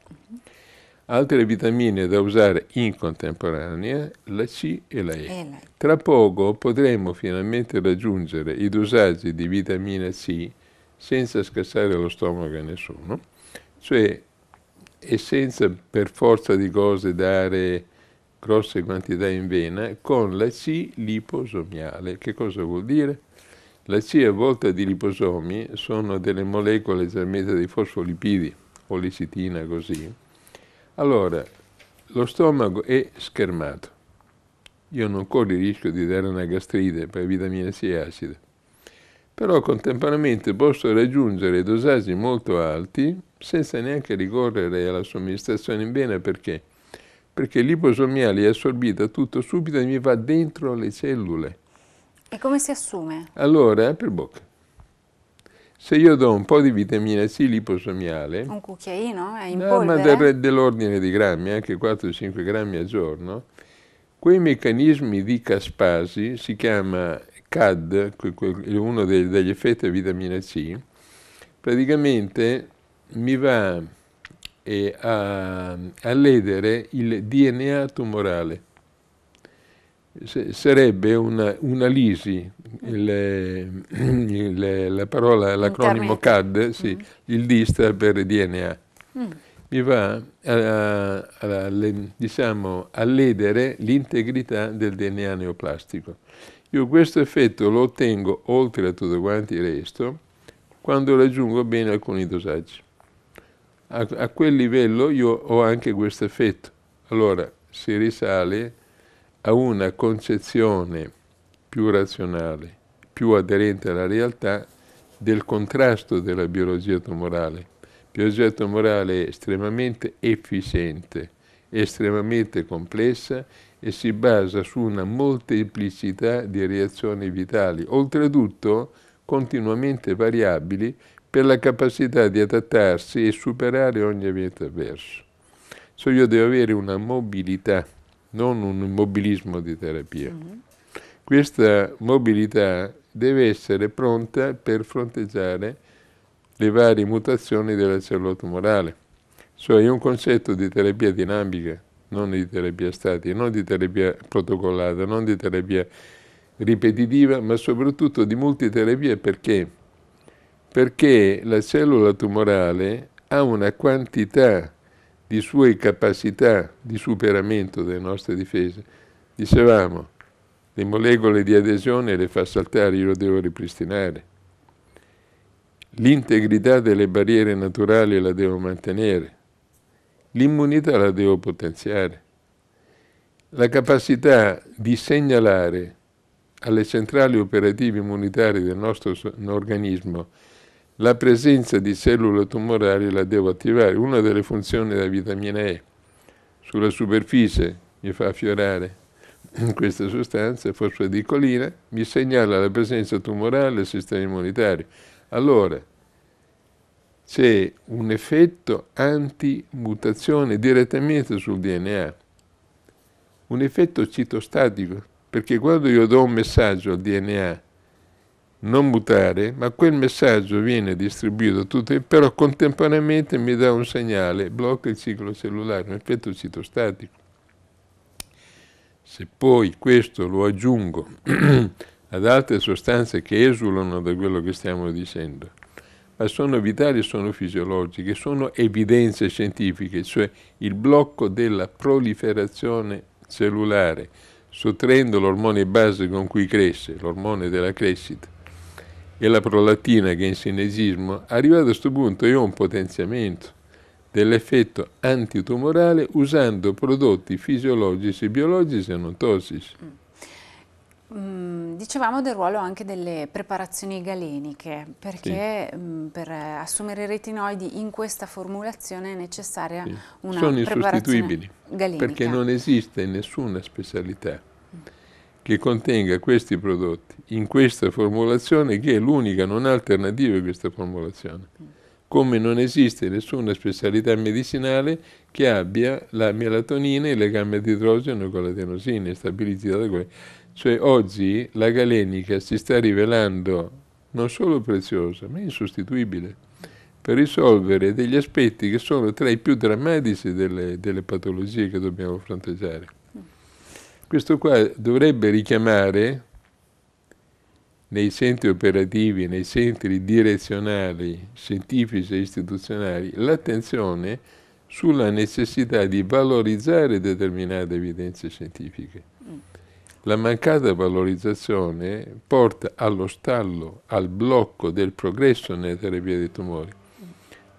Altre vitamine da usare in contemporanea, la C e la e. e. la e. Tra poco potremo finalmente raggiungere i dosaggi di vitamina C senza scassare lo stomaco a nessuno, cioè e senza per forza di cose dare grosse quantità in vena con la C liposomiale. Che cosa vuol dire? La C a volta di liposomi sono delle molecole esattamente dei fosfolipidi o lecitina così. Allora, lo stomaco è schermato. Io non corro il rischio di dare una gastrite per vitamina C acida però contemporaneamente posso raggiungere dosaggi molto alti senza neanche ricorrere alla somministrazione in vena perché? Perché l'iposomiale è assorbita tutto subito e mi va dentro le cellule. E come si assume? Allora, per bocca. Se io do un po' di vitamina C liposomiale... Un cucchiaino? È eh, in no, eh, polvere? ma dell'ordine di grammi, anche 4-5 grammi al giorno, quei meccanismi di caspasi, si chiama CAD, uno degli effetti della vitamina C, praticamente mi va eh, a, a ledere il DNA tumorale. sarebbe una, una lisi, il, eh, il, la parola, l'acronimo CAD, sì, mm. il D per DNA. Mm. Mi va a, a, a, diciamo, a ledere l'integrità del DNA neoplastico. Io questo effetto lo ottengo, oltre a tutto quanti il resto, quando raggiungo bene alcuni dosaggi. A, a quel livello io ho anche questo effetto. Allora si risale a una concezione più razionale, più aderente alla realtà, del contrasto della biologia tumorale. La Biologia tumorale è estremamente efficiente, estremamente complessa e si basa su una molteplicità di reazioni vitali, oltretutto continuamente variabili per la capacità di adattarsi e superare ogni evento avverso. So io devo avere una mobilità, non un immobilismo di terapia. Mhm. Questa mobilità deve essere pronta per fronteggiare le varie mutazioni della cellula tumorale. So, è un concetto di terapia dinamica non di terapia statica, non di terapia protocollata, non di terapia ripetitiva, ma soprattutto di multiterapia perché? Perché la cellula tumorale ha una quantità di sue capacità di superamento delle nostre difese. Dicevamo, le molecole di adesione le fa saltare, io le devo ripristinare. L'integrità delle barriere naturali la devo mantenere L'immunità la devo potenziare. La capacità di segnalare alle centrali operative immunitarie del nostro organismo la presenza di cellule tumorali la devo attivare. Una delle funzioni della vitamina E sulla superficie mi fa affiorare [CLEARS THROAT] questa sostanza fosfodicolina, mi segnala la presenza tumorale del sistema immunitario. Allora, c'è un effetto antimutazione direttamente sul DNA, un effetto citostatico, perché quando io do un messaggio al DNA non mutare, ma quel messaggio viene distribuito a tutti, però contemporaneamente mi dà un segnale, blocca il ciclo cellulare, un effetto citostatico. Se poi questo lo aggiungo [CLEARS THROAT] ad altre sostanze che esulano da quello che stiamo dicendo, ma sono vitali e sono fisiologiche, sono evidenze scientifiche, cioè il blocco della proliferazione cellulare, sottraendo l'ormone base con cui cresce, l'ormone della crescita, e la prolattina che è in sinesismo, arrivato a questo punto io ho un potenziamento dell'effetto antitumorale usando prodotti fisiologici, biologici e non tossici. Mm. Mm, dicevamo del ruolo anche delle preparazioni galeniche, perché sì. mh, mm, per assumere retinoidi in questa formulazione è necessaria sì. una Sono insostituibili, galenica. perché non esiste nessuna specialità che contenga questi prodotti in questa formulazione che è l'unica non alternativa a questa formulazione. Come non esiste nessuna specialità medicinale che abbia la melatonina e le gambe di idrogeno con la tenosina stabilizzata da quella. Cioè oggi la galenica si sta rivelando non solo preziosa, ma insostituibile per risolvere degli aspetti che sono tra i più drammatici delle, delle patologie che dobbiamo fronteggiare. Questo qua dovrebbe richiamare nei centri operativi, nei centri direzionali, scientifici e istituzionali, l'attenzione sulla necessità di valorizzare determinate evidenze scientifiche. Mm. La mancata valorizzazione porta allo stallo, al blocco del progresso nella terapia dei tumori.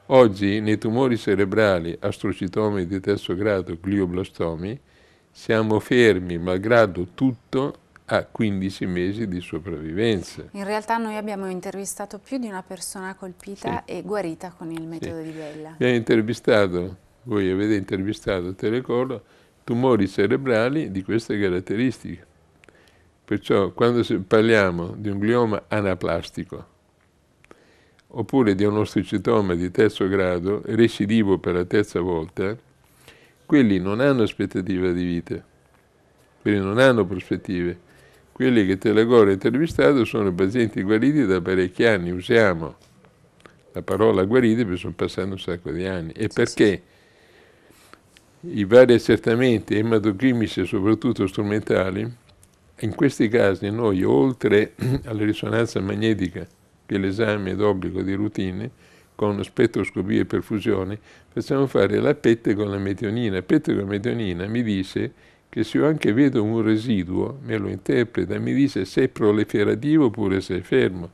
Oggi nei tumori cerebrali, astrocitomi di terzo grado, glioblastomi, siamo fermi malgrado tutto a 15 mesi di sopravvivenza. In realtà noi abbiamo intervistato più di una persona colpita sì. e guarita con il metodo sì. di Bella. Abbiamo intervistato, voi avete intervistato Telecorlo, tumori cerebrali di queste caratteristiche. Perciò quando parliamo di un glioma anaplastico, oppure di un osteocitoma di terzo grado, recidivo per la terza volta, quelli non hanno aspettativa di vita, quelli non hanno prospettive. Quelli che Telagore ha intervistato sono pazienti guariti da parecchi anni, usiamo la parola guariti perché sono passati un sacco di anni. E sì, perché? Sì. I vari accertamenti ematochimici, soprattutto strumentali, in questi casi noi, oltre alla risonanza magnetica, che l'esame è d'obbligo di routine, con spettroscopia e perfusione, facciamo fare la PET con la metionina. PET con la metionina mi dice che se io anche vedo un residuo, me lo interpreta, mi dice se è proliferativo oppure se è fermo.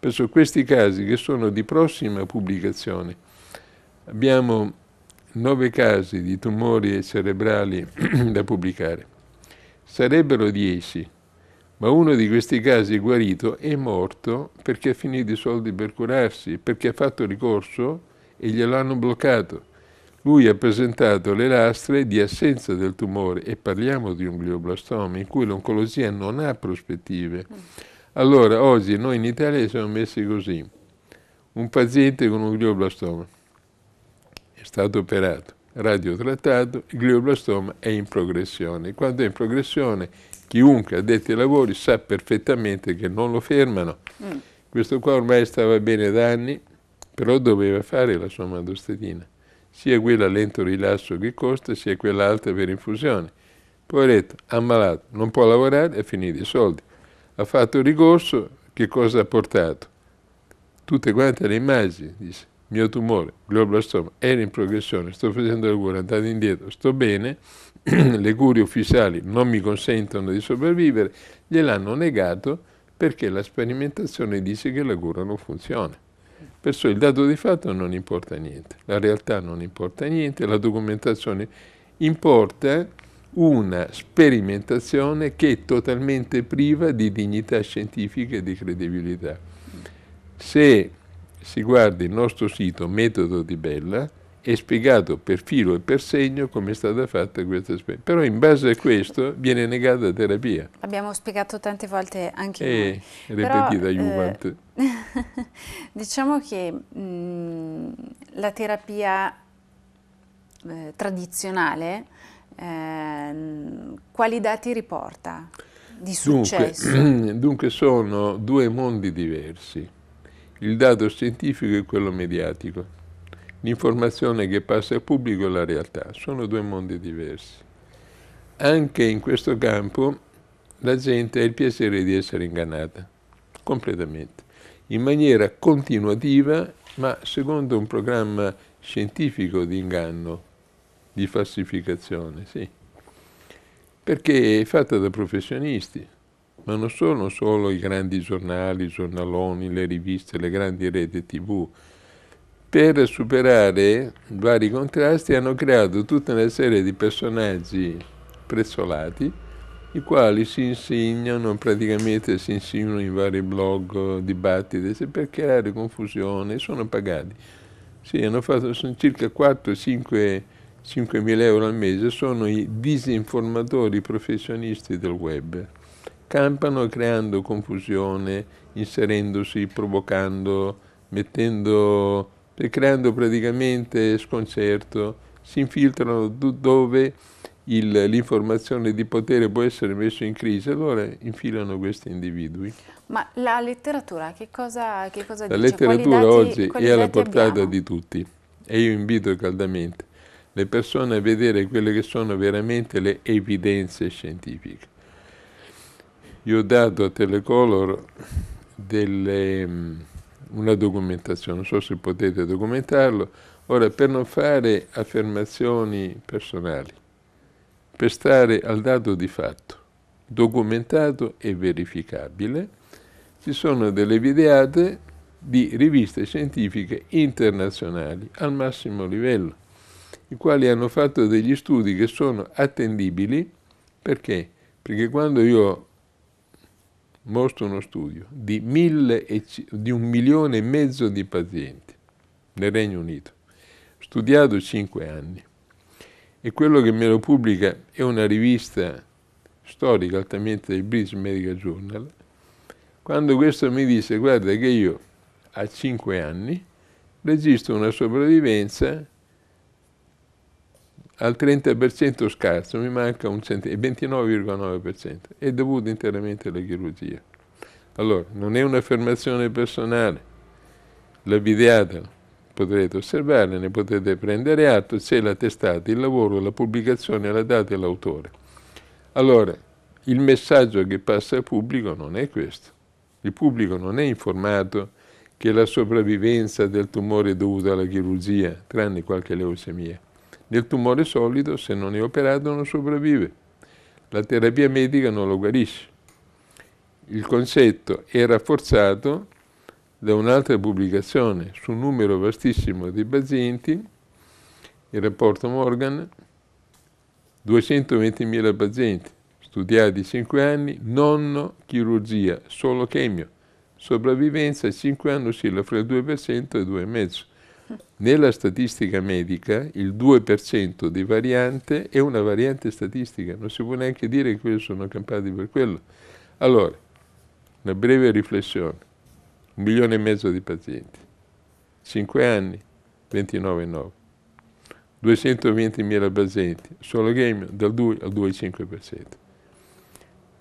Penso questi casi che sono di prossima pubblicazione. Abbiamo nove casi di tumori cerebrali [CLEARS THROAT] da pubblicare. Sarebbero dieci, ma uno di questi casi guarito è morto perché ha finito i soldi per curarsi, perché ha fatto ricorso e gliel'hanno bloccato. Lui ha presentato le lastre di assenza del tumore e parliamo di un glioblastoma in cui l'oncologia non ha prospettive. Allora, oggi noi in Italia siamo messi così. Un paziente con un glioblastoma è stato operato radiotrattato, il glioblastoma è in progressione. Quando è in progressione, chiunque ha detto i lavori sa perfettamente che non lo fermano. Mm. Questo qua ormai stava bene da anni, però doveva fare la sua mandostatina, sia quella lento rilasso che costa, sia quella alta per infusione. Poveretto, ammalato, non può lavorare, ha finito i soldi. Ha fatto ricorso, che cosa ha portato? Tutte quante le immagini, dice mio tumore, glioblastoma, era in progressione, sto facendo la cura, andando indietro, sto bene, [CLEARS THROAT] le cure ufficiali non mi consentono di sopravvivere, gliel'hanno negato perché la sperimentazione dice che la cura non funziona. Perciò il dato di fatto non importa niente, la realtà non importa niente, la documentazione importa una sperimentazione che è totalmente priva di dignità scientifica e di credibilità. Se si guardi il nostro sito Metodo di Bella, è spiegato per filo e per segno come è stata fatta questa esperienza. Però in base a questo viene negata la terapia. L'abbiamo spiegato tante volte anche e eh, noi. Ripetita Juvent. Eh, [LAUGHS] diciamo che mh, mm, la terapia eh, tradizionale eh, quali dati riporta di successo? Dunque, [CLEARS THROAT] dunque sono due mondi diversi. Il dato scientifico e quello mediatico. L'informazione che passa al pubblico e la realtà. Sono due mondi diversi. Anche in questo campo la gente ha il piacere di essere ingannata, completamente, in maniera continuativa, ma secondo un programma scientifico di inganno, di falsificazione, sì perché è fatta da professionisti ma non sono solo i grandi giornali, i giornaloni, le riviste, le grandi reti tv. Per superare vari contrasti hanno creato tutta una serie di personaggi prezzolati, i quali si insegnano, praticamente si insegnano in vari blog, dibattiti, per creare confusione, sono pagati. Sì, hanno fatto, sono circa 4-5 5.000 euro al mese, sono i disinformatori professionisti del web accampano creando confusione, inserendosi, provocando, mettendo, eh, creando praticamente sconcerto, si infiltrano dove il, l'informazione di potere può essere messa in crisi, allora infilano questi individui. Ma la letteratura che cosa, che cosa la dice? La letteratura dati, oggi è alla portata abbiamo? di tutti e io invito caldamente le persone a vedere quelle che sono veramente le evidenze scientifiche io ho dato a Telecolor delle, mm, una documentazione, non so se potete documentarlo, ora per non fare affermazioni personali, per stare al dato di fatto, documentato e verificabile, ci sono delle videate di riviste scientifiche internazionali al massimo livello, i quali hanno fatto degli studi che sono attendibili perché? Perché quando io mostra uno studio di, c- di, un milione e mezzo di pazienti nel Regno Unito, studiato 5 anni. E quello che me lo pubblica è una rivista storica, altamente del British Medical Journal. Quando questo mi dice, guarda che io a 5 anni registro una sopravvivenza al 30% scarso, mi manca un centimetro, il 29,9% è dovuto interamente alla chirurgia. Allora, non è un'affermazione personale, la videata potrete osservare, ne potete prendere atto, c'è la testata, il lavoro, la pubblicazione, la data e l'autore. Allora, il messaggio che passa al pubblico non è questo. Il pubblico non è informato che la sopravvivenza del tumore è dovuta alla chirurgia, tranne qualche leucemia. Nel tumore solido, se non è operato, non sopravvive. La terapia medica non lo guarisce. Il concetto è rafforzato da un'altra pubblicazione su un numero vastissimo di pazienti, il rapporto Morgan, 220.000 pazienti studiati 5 anni, nonno chirurgia, solo chemio, sopravvivenza 5 anni oscilla fra il 2% e il 2,5%. Nella statistica medica il 2% di variante è una variante statistica, non si può neanche dire che quelli sono campati per quello. Allora, una breve riflessione, un milione e mezzo di pazienti, 5 anni, 29,9, mila pazienti, solo game dal 2 al 2,5%.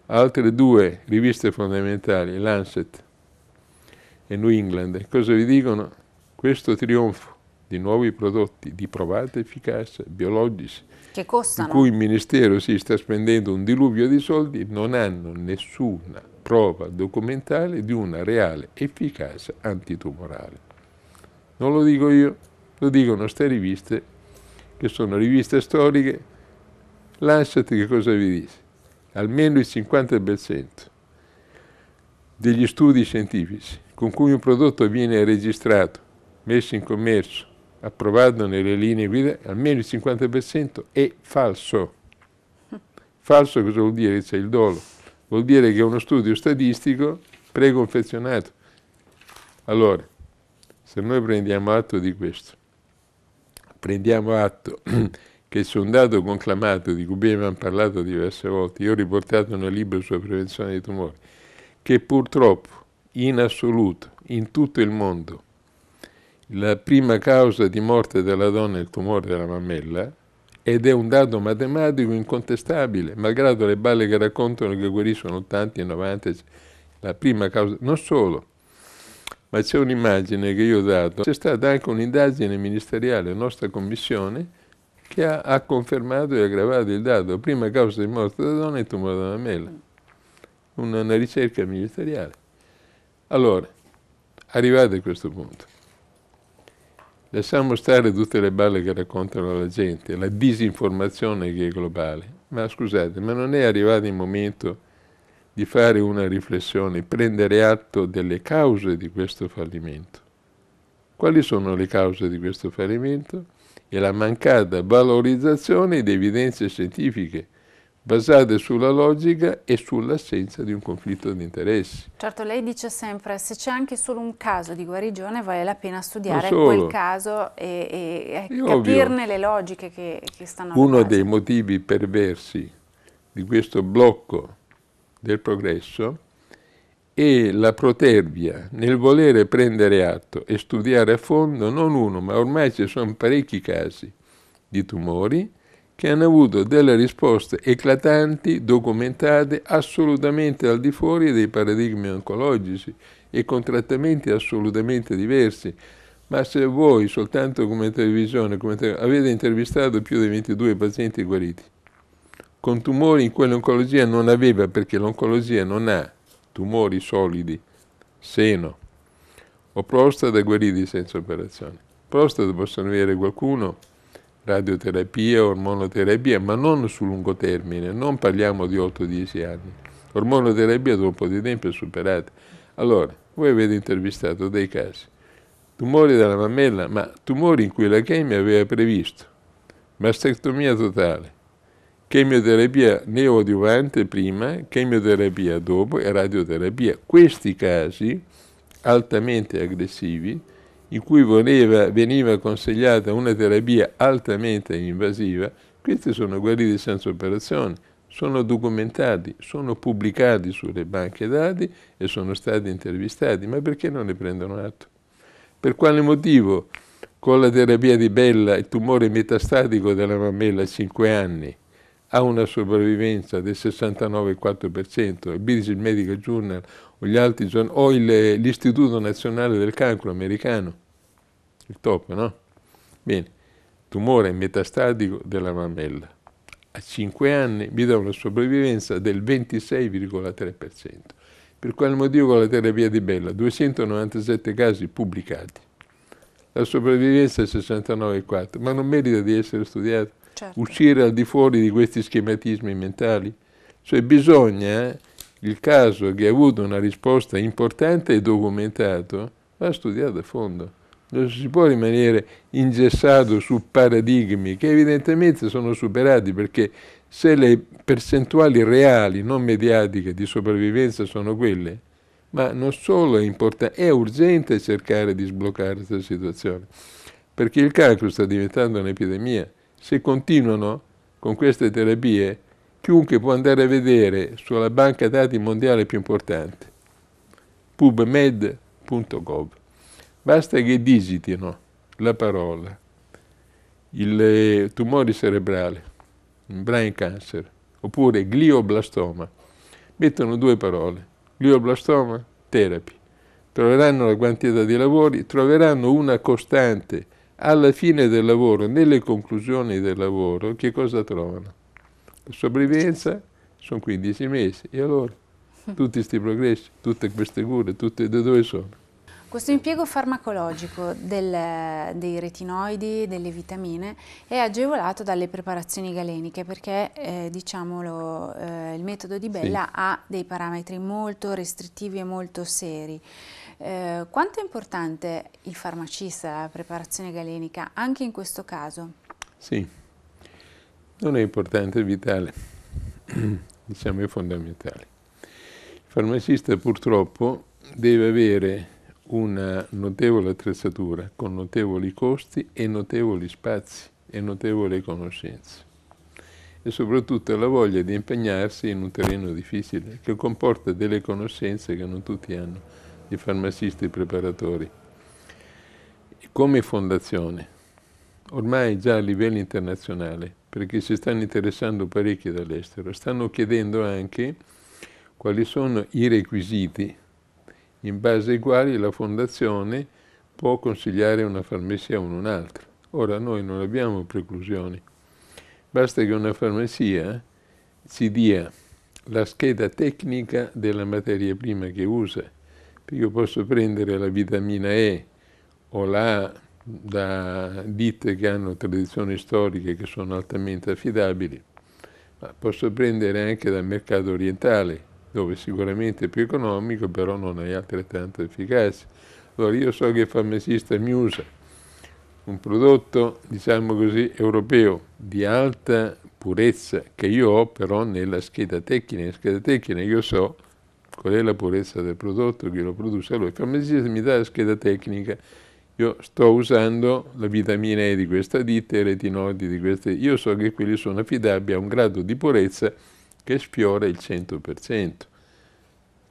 Altre due riviste fondamentali, Lancet e New England, cosa vi dicono? Questo trionfo di nuovi prodotti di provata efficacia, biologici, che costano. di cui il Ministero si sta spendendo un diluvio di soldi, non hanno nessuna prova documentale di una reale efficacia antitumorale. Non lo dico io, lo dicono queste riviste, che sono riviste storiche. Lancet che cosa vi dice? Almeno il 50% degli studi scientifici con cui un prodotto viene registrato messo in commercio, approvato nelle linee guida, almeno il 50% è falso. Falso cosa vuol dire? C'è il dolo. Vuol dire che è uno studio statistico preconfezionato. Allora, se noi prendiamo atto di questo, prendiamo atto [CLEARS THROAT] che un dato conclamato di cui abbiamo parlato diverse volte, io ho riportato nel libro sulla prevenzione dei tumori, che purtroppo in assoluto, in tutto il mondo, la prima causa di morte della donna è il tumore della mammella ed è un dato matematico incontestabile, malgrado le balle che raccontano che guariscono 80 e 90, la prima causa, non solo, ma c'è un'immagine che io ho dato, c'è stata anche un'indagine ministeriale, la nostra commissione, che ha, ha, confermato e aggravato il dato, prima causa di morte della donna è il tumore della mammella, una, una ricerca ministeriale. Allora, arrivate a questo punto, Lasciamo stare tutte le balle che raccontano la gente, la disinformazione che è globale. Ma scusate, ma non è arrivato il momento di fare una riflessione, prendere atto delle cause di questo fallimento? Quali sono le cause di questo fallimento? E la mancata valorizzazione di evidenze scientifiche basate sulla logica e sull'assenza di un conflitto di interessi. Certo, lei dice sempre, se c'è anche solo un caso di guarigione vale la pena studiare quel caso e, e, capirne ovvio. le logiche che, che stanno Uno base. dei motivi perversi di questo blocco del progresso è la protervia nel volere prendere atto e studiare a fondo non uno, ma ormai ci sono parecchi casi di tumori, che hanno avuto delle risposte eclatanti, documentate, assolutamente al di fuori dei paradigmi oncologici e con trattamenti assolutamente diversi. Ma se voi, soltanto come televisione, come te- avete intervistato più di 22 pazienti guariti, con tumori in cui l'oncologia non aveva, perché l'oncologia non ha tumori solidi, seno o prostata guariti senza operazione. Prostata possono avere qualcuno radioterapia, ormonoterapia, ma non sul lungo termine, non parliamo di 8-10 anni. Ormonoterapia dopo un po' di tempo è superata. Allora, voi avete intervistato dei casi, tumori della mammella, ma tumori in cui la chemia aveva previsto, mastectomia totale, chemioterapia neoadiuvante prima, chemioterapia dopo e radioterapia. Questi casi altamente aggressivi in cui voleva, veniva consigliata una terapia altamente invasiva, questi sono guariti senza operazioni, sono documentati, sono pubblicati sulle banche dati e sono stati intervistati, ma perché non ne prendono atto? Per quale motivo con la terapia di Bella il tumore metastatico della mammella a 5 anni ha una sopravvivenza del 69,4%, il British Medical Journal o, o l'Istituto Nazionale del Cancro americano il top, no? Bene, tumore metastatico della mammella. A 5 anni mi dà una sopravvivenza del 26,3%. Per quale motivo con la terapia di Bella? 297 casi pubblicati. La sopravvivenza è 69,4, ma non merita di essere studiato? Certo. Uscire al di fuori di questi schematismi mentali. Cioè bisogna, eh, il caso che ha avuto una risposta importante e documentato, va studiato a fondo non si può rimanere ingessato su paradigmi che evidentemente sono superati perché se le percentuali reali, non mediatiche, di sopravvivenza sono quelle, ma non solo è importante, è urgente cercare di sbloccare questa situazione, perché il cancro sta diventando un'epidemia. Se continuano con queste terapie, chiunque può andare a vedere sulla banca dati mondiale più importante, pubmed.gov. Basta che digitino la parola, il eh, tumore cerebrale, brain cancer, oppure glioblastoma. Mettono due parole, glioblastoma, therapy. Troveranno la quantità di lavori, troveranno una costante alla fine del lavoro, nelle conclusioni del lavoro, che cosa trovano? La sopravvivenza sono 15 mesi. E allora? [LAUGHS] Tutti questi progressi, tutte queste cure, tutte da dove sono? Questo impiego farmacologico del, dei retinoidi, delle vitamine, è agevolato dalle preparazioni galeniche perché, eh, diciamolo, eh, il metodo di Bella sì. ha dei parametri molto restrittivi e molto seri. Eh, quanto è importante il farmacista, la preparazione galenica, anche in questo caso? Sì, non è importante, è vitale, [CLEARS THROAT] diciamo è fondamentale. Il farmacista purtroppo deve avere una notevole attrezzatura con notevoli costi e notevoli spazi e notevoli conoscenze e soprattutto la voglia di impegnarsi in un terreno difficile che comporta delle conoscenze che non tutti hanno di farmacisti preparatori. Come fondazione, ormai già a livello internazionale, perché si stanno interessando parecchi dall'estero, stanno chiedendo anche quali sono i requisiti in base ai quali la Fondazione può consigliare una farmacia a un'altra. Ora noi non abbiamo preclusioni, basta che una farmacia ci dia la scheda tecnica della materia prima che usa. Io posso prendere la vitamina E o la da ditte che hanno tradizioni storiche che sono altamente affidabili, ma posso prendere anche dal mercato orientale dove sicuramente è più economico, però non hai altrettanto efficacia. Allora io so che Farmacista mi usa un prodotto, diciamo così, europeo di alta purezza che io ho però nella scheda tecnica. In scheda tecnica io so qual è la purezza del prodotto, chi lo produce. Allora il farmacista mi dà la scheda tecnica, io sto usando la vitamina E di questa ditta, i retinoidi di questa ditta, io so che quelli sono affidabili a un grado di purezza che sfiora il 100%.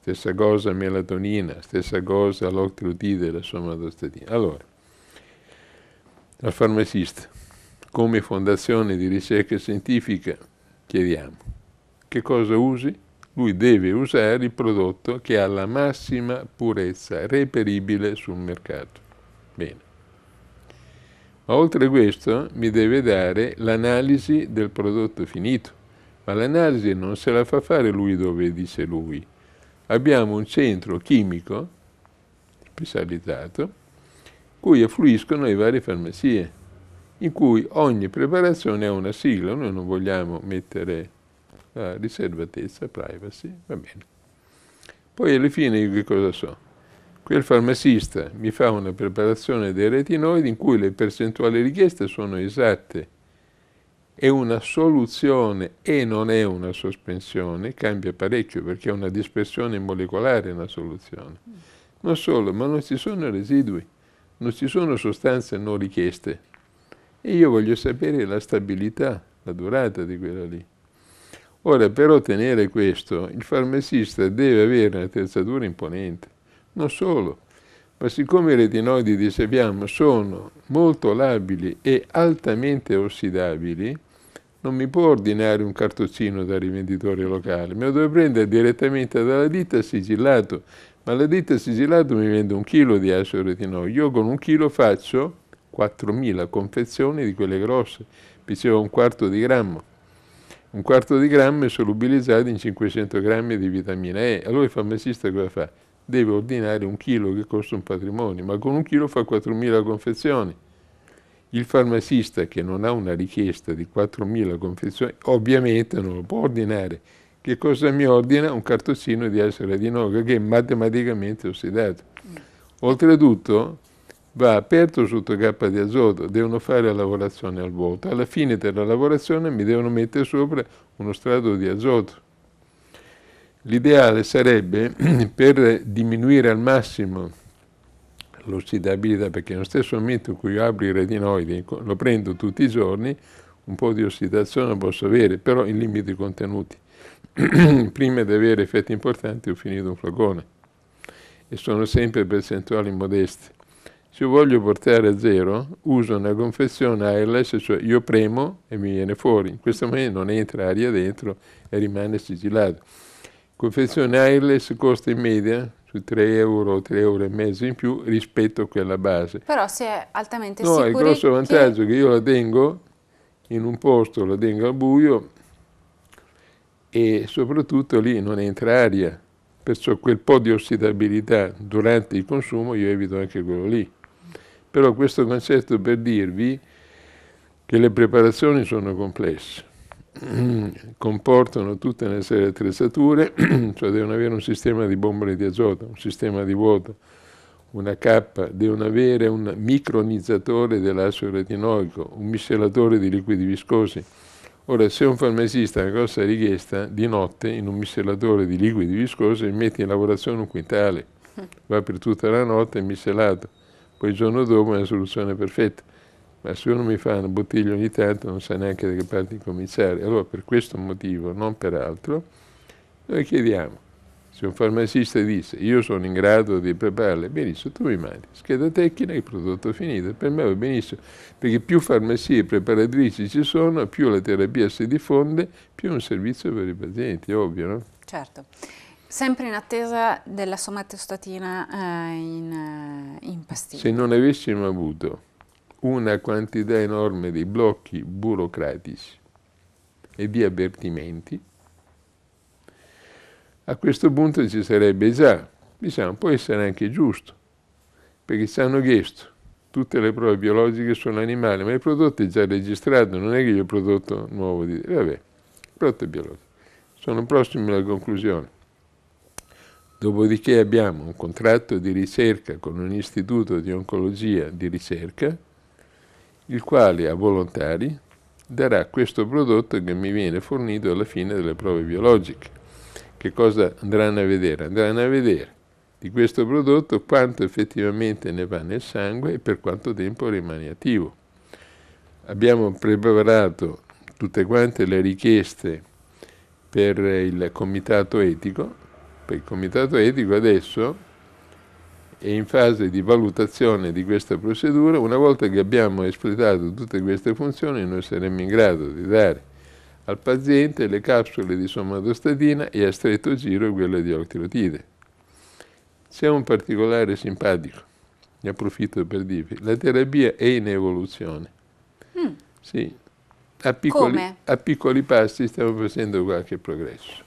Stessa cosa melatonina, stessa cosa l'octrotide, la somatostatina. Allora, al farmacista, come fondazione di ricerca scientifica, chiediamo che cosa usi? Lui deve usare il prodotto che ha la massima purezza reperibile sul mercato. Bene. Ma oltre a questo mi deve dare l'analisi del prodotto finito ma l'analisi non se la fa fare lui dove dice lui. Abbiamo un centro chimico specializzato cui affluiscono le varie farmacie, in cui ogni preparazione ha una sigla, noi non vogliamo mettere la riservatezza, privacy, va bene. Poi alla fine io che cosa so? Quel farmacista mi fa una preparazione dei retinoidi in cui le percentuali richieste sono esatte è una soluzione e non è una sospensione, cambia parecchio perché è una dispersione molecolare una soluzione. Mm. Non solo, ma non ci sono residui, non ci sono sostanze non richieste. E io voglio sapere la stabilità, la durata di quella lì. Ora, per ottenere questo, il farmacista deve avere un'attrezzatura imponente. Non solo, ma siccome i retinoidi, diceviamo, sono molto labili e altamente ossidabili, non mi può ordinare un cartoncino da rivenditore locale, me lo deve prendere direttamente dalla ditta sigillato, ma la ditta sigillato mi vende un chilo di acido retinoide. io con un chilo faccio 4.000 confezioni di quelle grosse, diceva un quarto di grammo. Un quarto di grammo è solubilizzato in 500 grammi di vitamina E. Allora il farmacista cosa fa? deve ordinare un chilo che costa un patrimonio, ma con un chilo fa 4.000 confezioni. Il farmacista che non ha una richiesta di 4.000 confezioni ovviamente non lo può ordinare. Che cosa mi ordina? Un cartoncino di essere di noga che è matematicamente ossidato. Mm. Oltretutto va aperto sotto cappa di azoto, devono fare la lavorazione al vuoto. Alla fine della lavorazione mi devono mettere sopra uno strato di azoto L'ideale sarebbe [CLEARS THROAT] per diminuire al massimo l'ossidabilità, perché nello stesso momento in cui io apro i retinoidi, lo prendo tutti i giorni, un po' di ossidazione posso avere, però in limiti contenuti. [CLEARS THROAT] Prima di avere effetti importanti ho finito un flacone e sono sempre percentuali modeste. Se io voglio portare a zero, uso una confezione ALS, cioè io premo e mi viene fuori. In questo momento non entra aria dentro e rimane sigillato confezione airless costa in media su 3 euro o 3 euro e mezzo in più rispetto a quella base. Però se è altamente no, No, il grosso vantaggio che... che io la tengo in un posto, la tengo al buio e soprattutto lì non entra aria, perciò quel po' di ossidabilità durante il consumo io evito anche quello lì. Però questo concetto per dirvi che le preparazioni sono complesse [CLEARS THROAT] comportano tutte le serie di attrezzature, [CLEARS THROAT] cioè devono avere un sistema di bombole di azoto, un sistema di vuoto, una cappa, devono avere un micronizzatore dell'acido retinoico, un miscelatore di liquidi viscosi. Ora, se un farmacista ha una grossa richiesta, di notte in un miscelatore di liquidi viscosi mette in lavorazione un quintale, mm. va per tutta la notte miscelato, poi il giorno dopo è una soluzione perfetta ma se uno mi fa una bottiglia ogni tanto non sa neanche da che parte cominciare. Allora per questo motivo, non per altro, noi chiediamo, se un farmacista dice io sono in grado di prepararle, benissimo, tu mi mandi scheda tecnica e prodotto finito, per me va benissimo, perché più farmacie preparatrici ci sono, più la terapia si diffonde, più è un servizio per i pazienti, è ovvio, no? Certo. Sempre in attesa della somatostatina eh, in, eh, in pastiglia. Se non avessimo avuto una quantità enorme di blocchi burocratici e di avvertimenti, a questo punto ci sarebbe già, diciamo, può essere anche giusto, perché ci hanno chiesto, tutte le prove biologiche sull'animale, ma il prodotto è già registrato, non è che io ho prodotto nuovo, di... vabbè, prodotto biologico. Sono prossimi alla conclusione. Dopodiché abbiamo un contratto di ricerca con un istituto di oncologia di ricerca, il quale a volontari darà questo prodotto che mi viene fornito alla fine delle prove biologiche. Che cosa andranno a vedere? Andranno a vedere di questo prodotto quanto effettivamente ne va nel sangue e per quanto tempo rimane attivo. Abbiamo preparato tutte quante le richieste per il comitato etico, per il comitato etico adesso e in fase di valutazione di questa procedura, una volta che abbiamo espletato tutte queste funzioni, noi saremmo in grado di dare al paziente le capsule di somatostatina e a stretto giro quelle di octilotide. C'è un particolare simpatico, ne approfitto per dirvi, la terapia è in evoluzione. Mm. Sì. A piccoli, a piccoli passi stiamo facendo qualche progresso.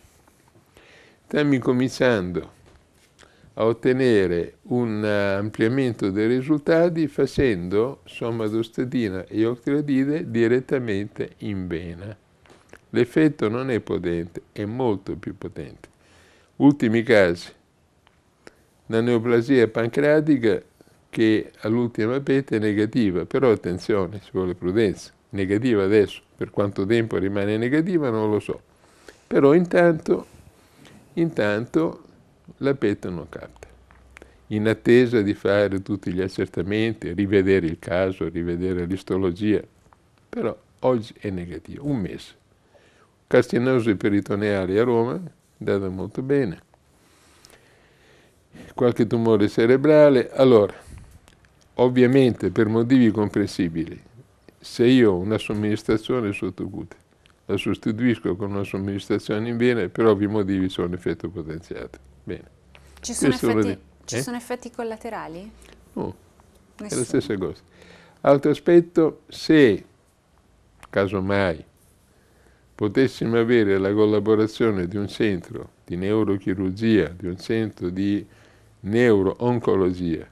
Stiamo cominciando a ottenere un eh, ampliamento dei risultati facendo sommadostatina e octreadide direttamente in vena. L'effetto non è potente, è molto più potente. Ultimi casi. La neoplasia pancreatica che all'ultima pete è negativa, però attenzione, ci vuole prudenza. Negativa adesso, per quanto tempo rimane negativa non lo so. Però intanto, intanto la non carta, in attesa di fare tutti gli accertamenti, rivedere il caso, rivedere l'istologia. Però oggi è negativo, un mese. Castagnosi peritoneale a Roma, andata molto bene. Qualche tumore cerebrale. Allora, ovviamente per motivi comprensibili, se io ho una somministrazione sotto cute la sostituisco con una somministrazione in vene, per ovvi motivi sono effetto potenziato. Bene. Ci sono, effetti, eh? sono effetti, collaterali? No, Nessuno. è la stessa cosa. Altro aspetto, se casomai potessimo avere la collaborazione di un centro di neurochirurgia, di un centro di neurooncologia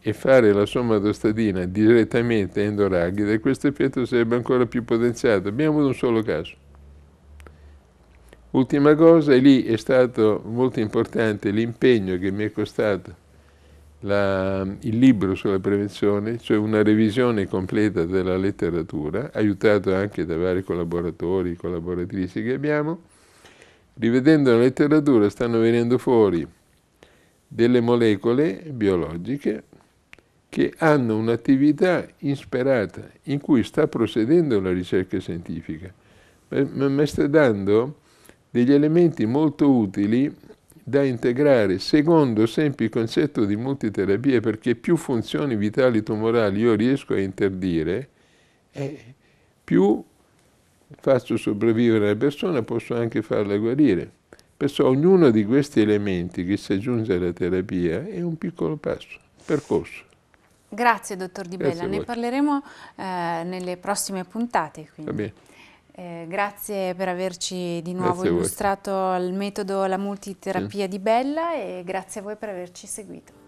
e fare la somatostatina direttamente endorachide, questo effetto sarebbe ancora più potenziato. Abbiamo un solo caso. Ultima cosa, lì è stato molto importante l'impegno che mi è costato la, il libro sulla prevenzione, cioè una revisione completa della letteratura, aiutato anche da vari collaboratori, collaboratrici che abbiamo. Rivedendo la letteratura stanno venendo fuori delle molecole biologiche che hanno un'attività insperata in cui sta procedendo la ricerca scientifica, ma, ma, sta dando degli elementi molto utili da integrare secondo sempre il concetto di multiterapia perché più funzioni vitali tumorali io riesco a interdire, eh, più faccio sopravvivere la persona, posso anche farla guarire. Perciò ognuno di questi elementi che si aggiunge alla terapia è un piccolo passo, percorso. Grazie dottor Di Bella, ne parleremo eh, nelle prossime puntate. Quindi. Va bene. Eh, grazie per averci di nuovo illustrato il metodo, la multiterapia sì. di Bella e grazie a voi per averci seguito.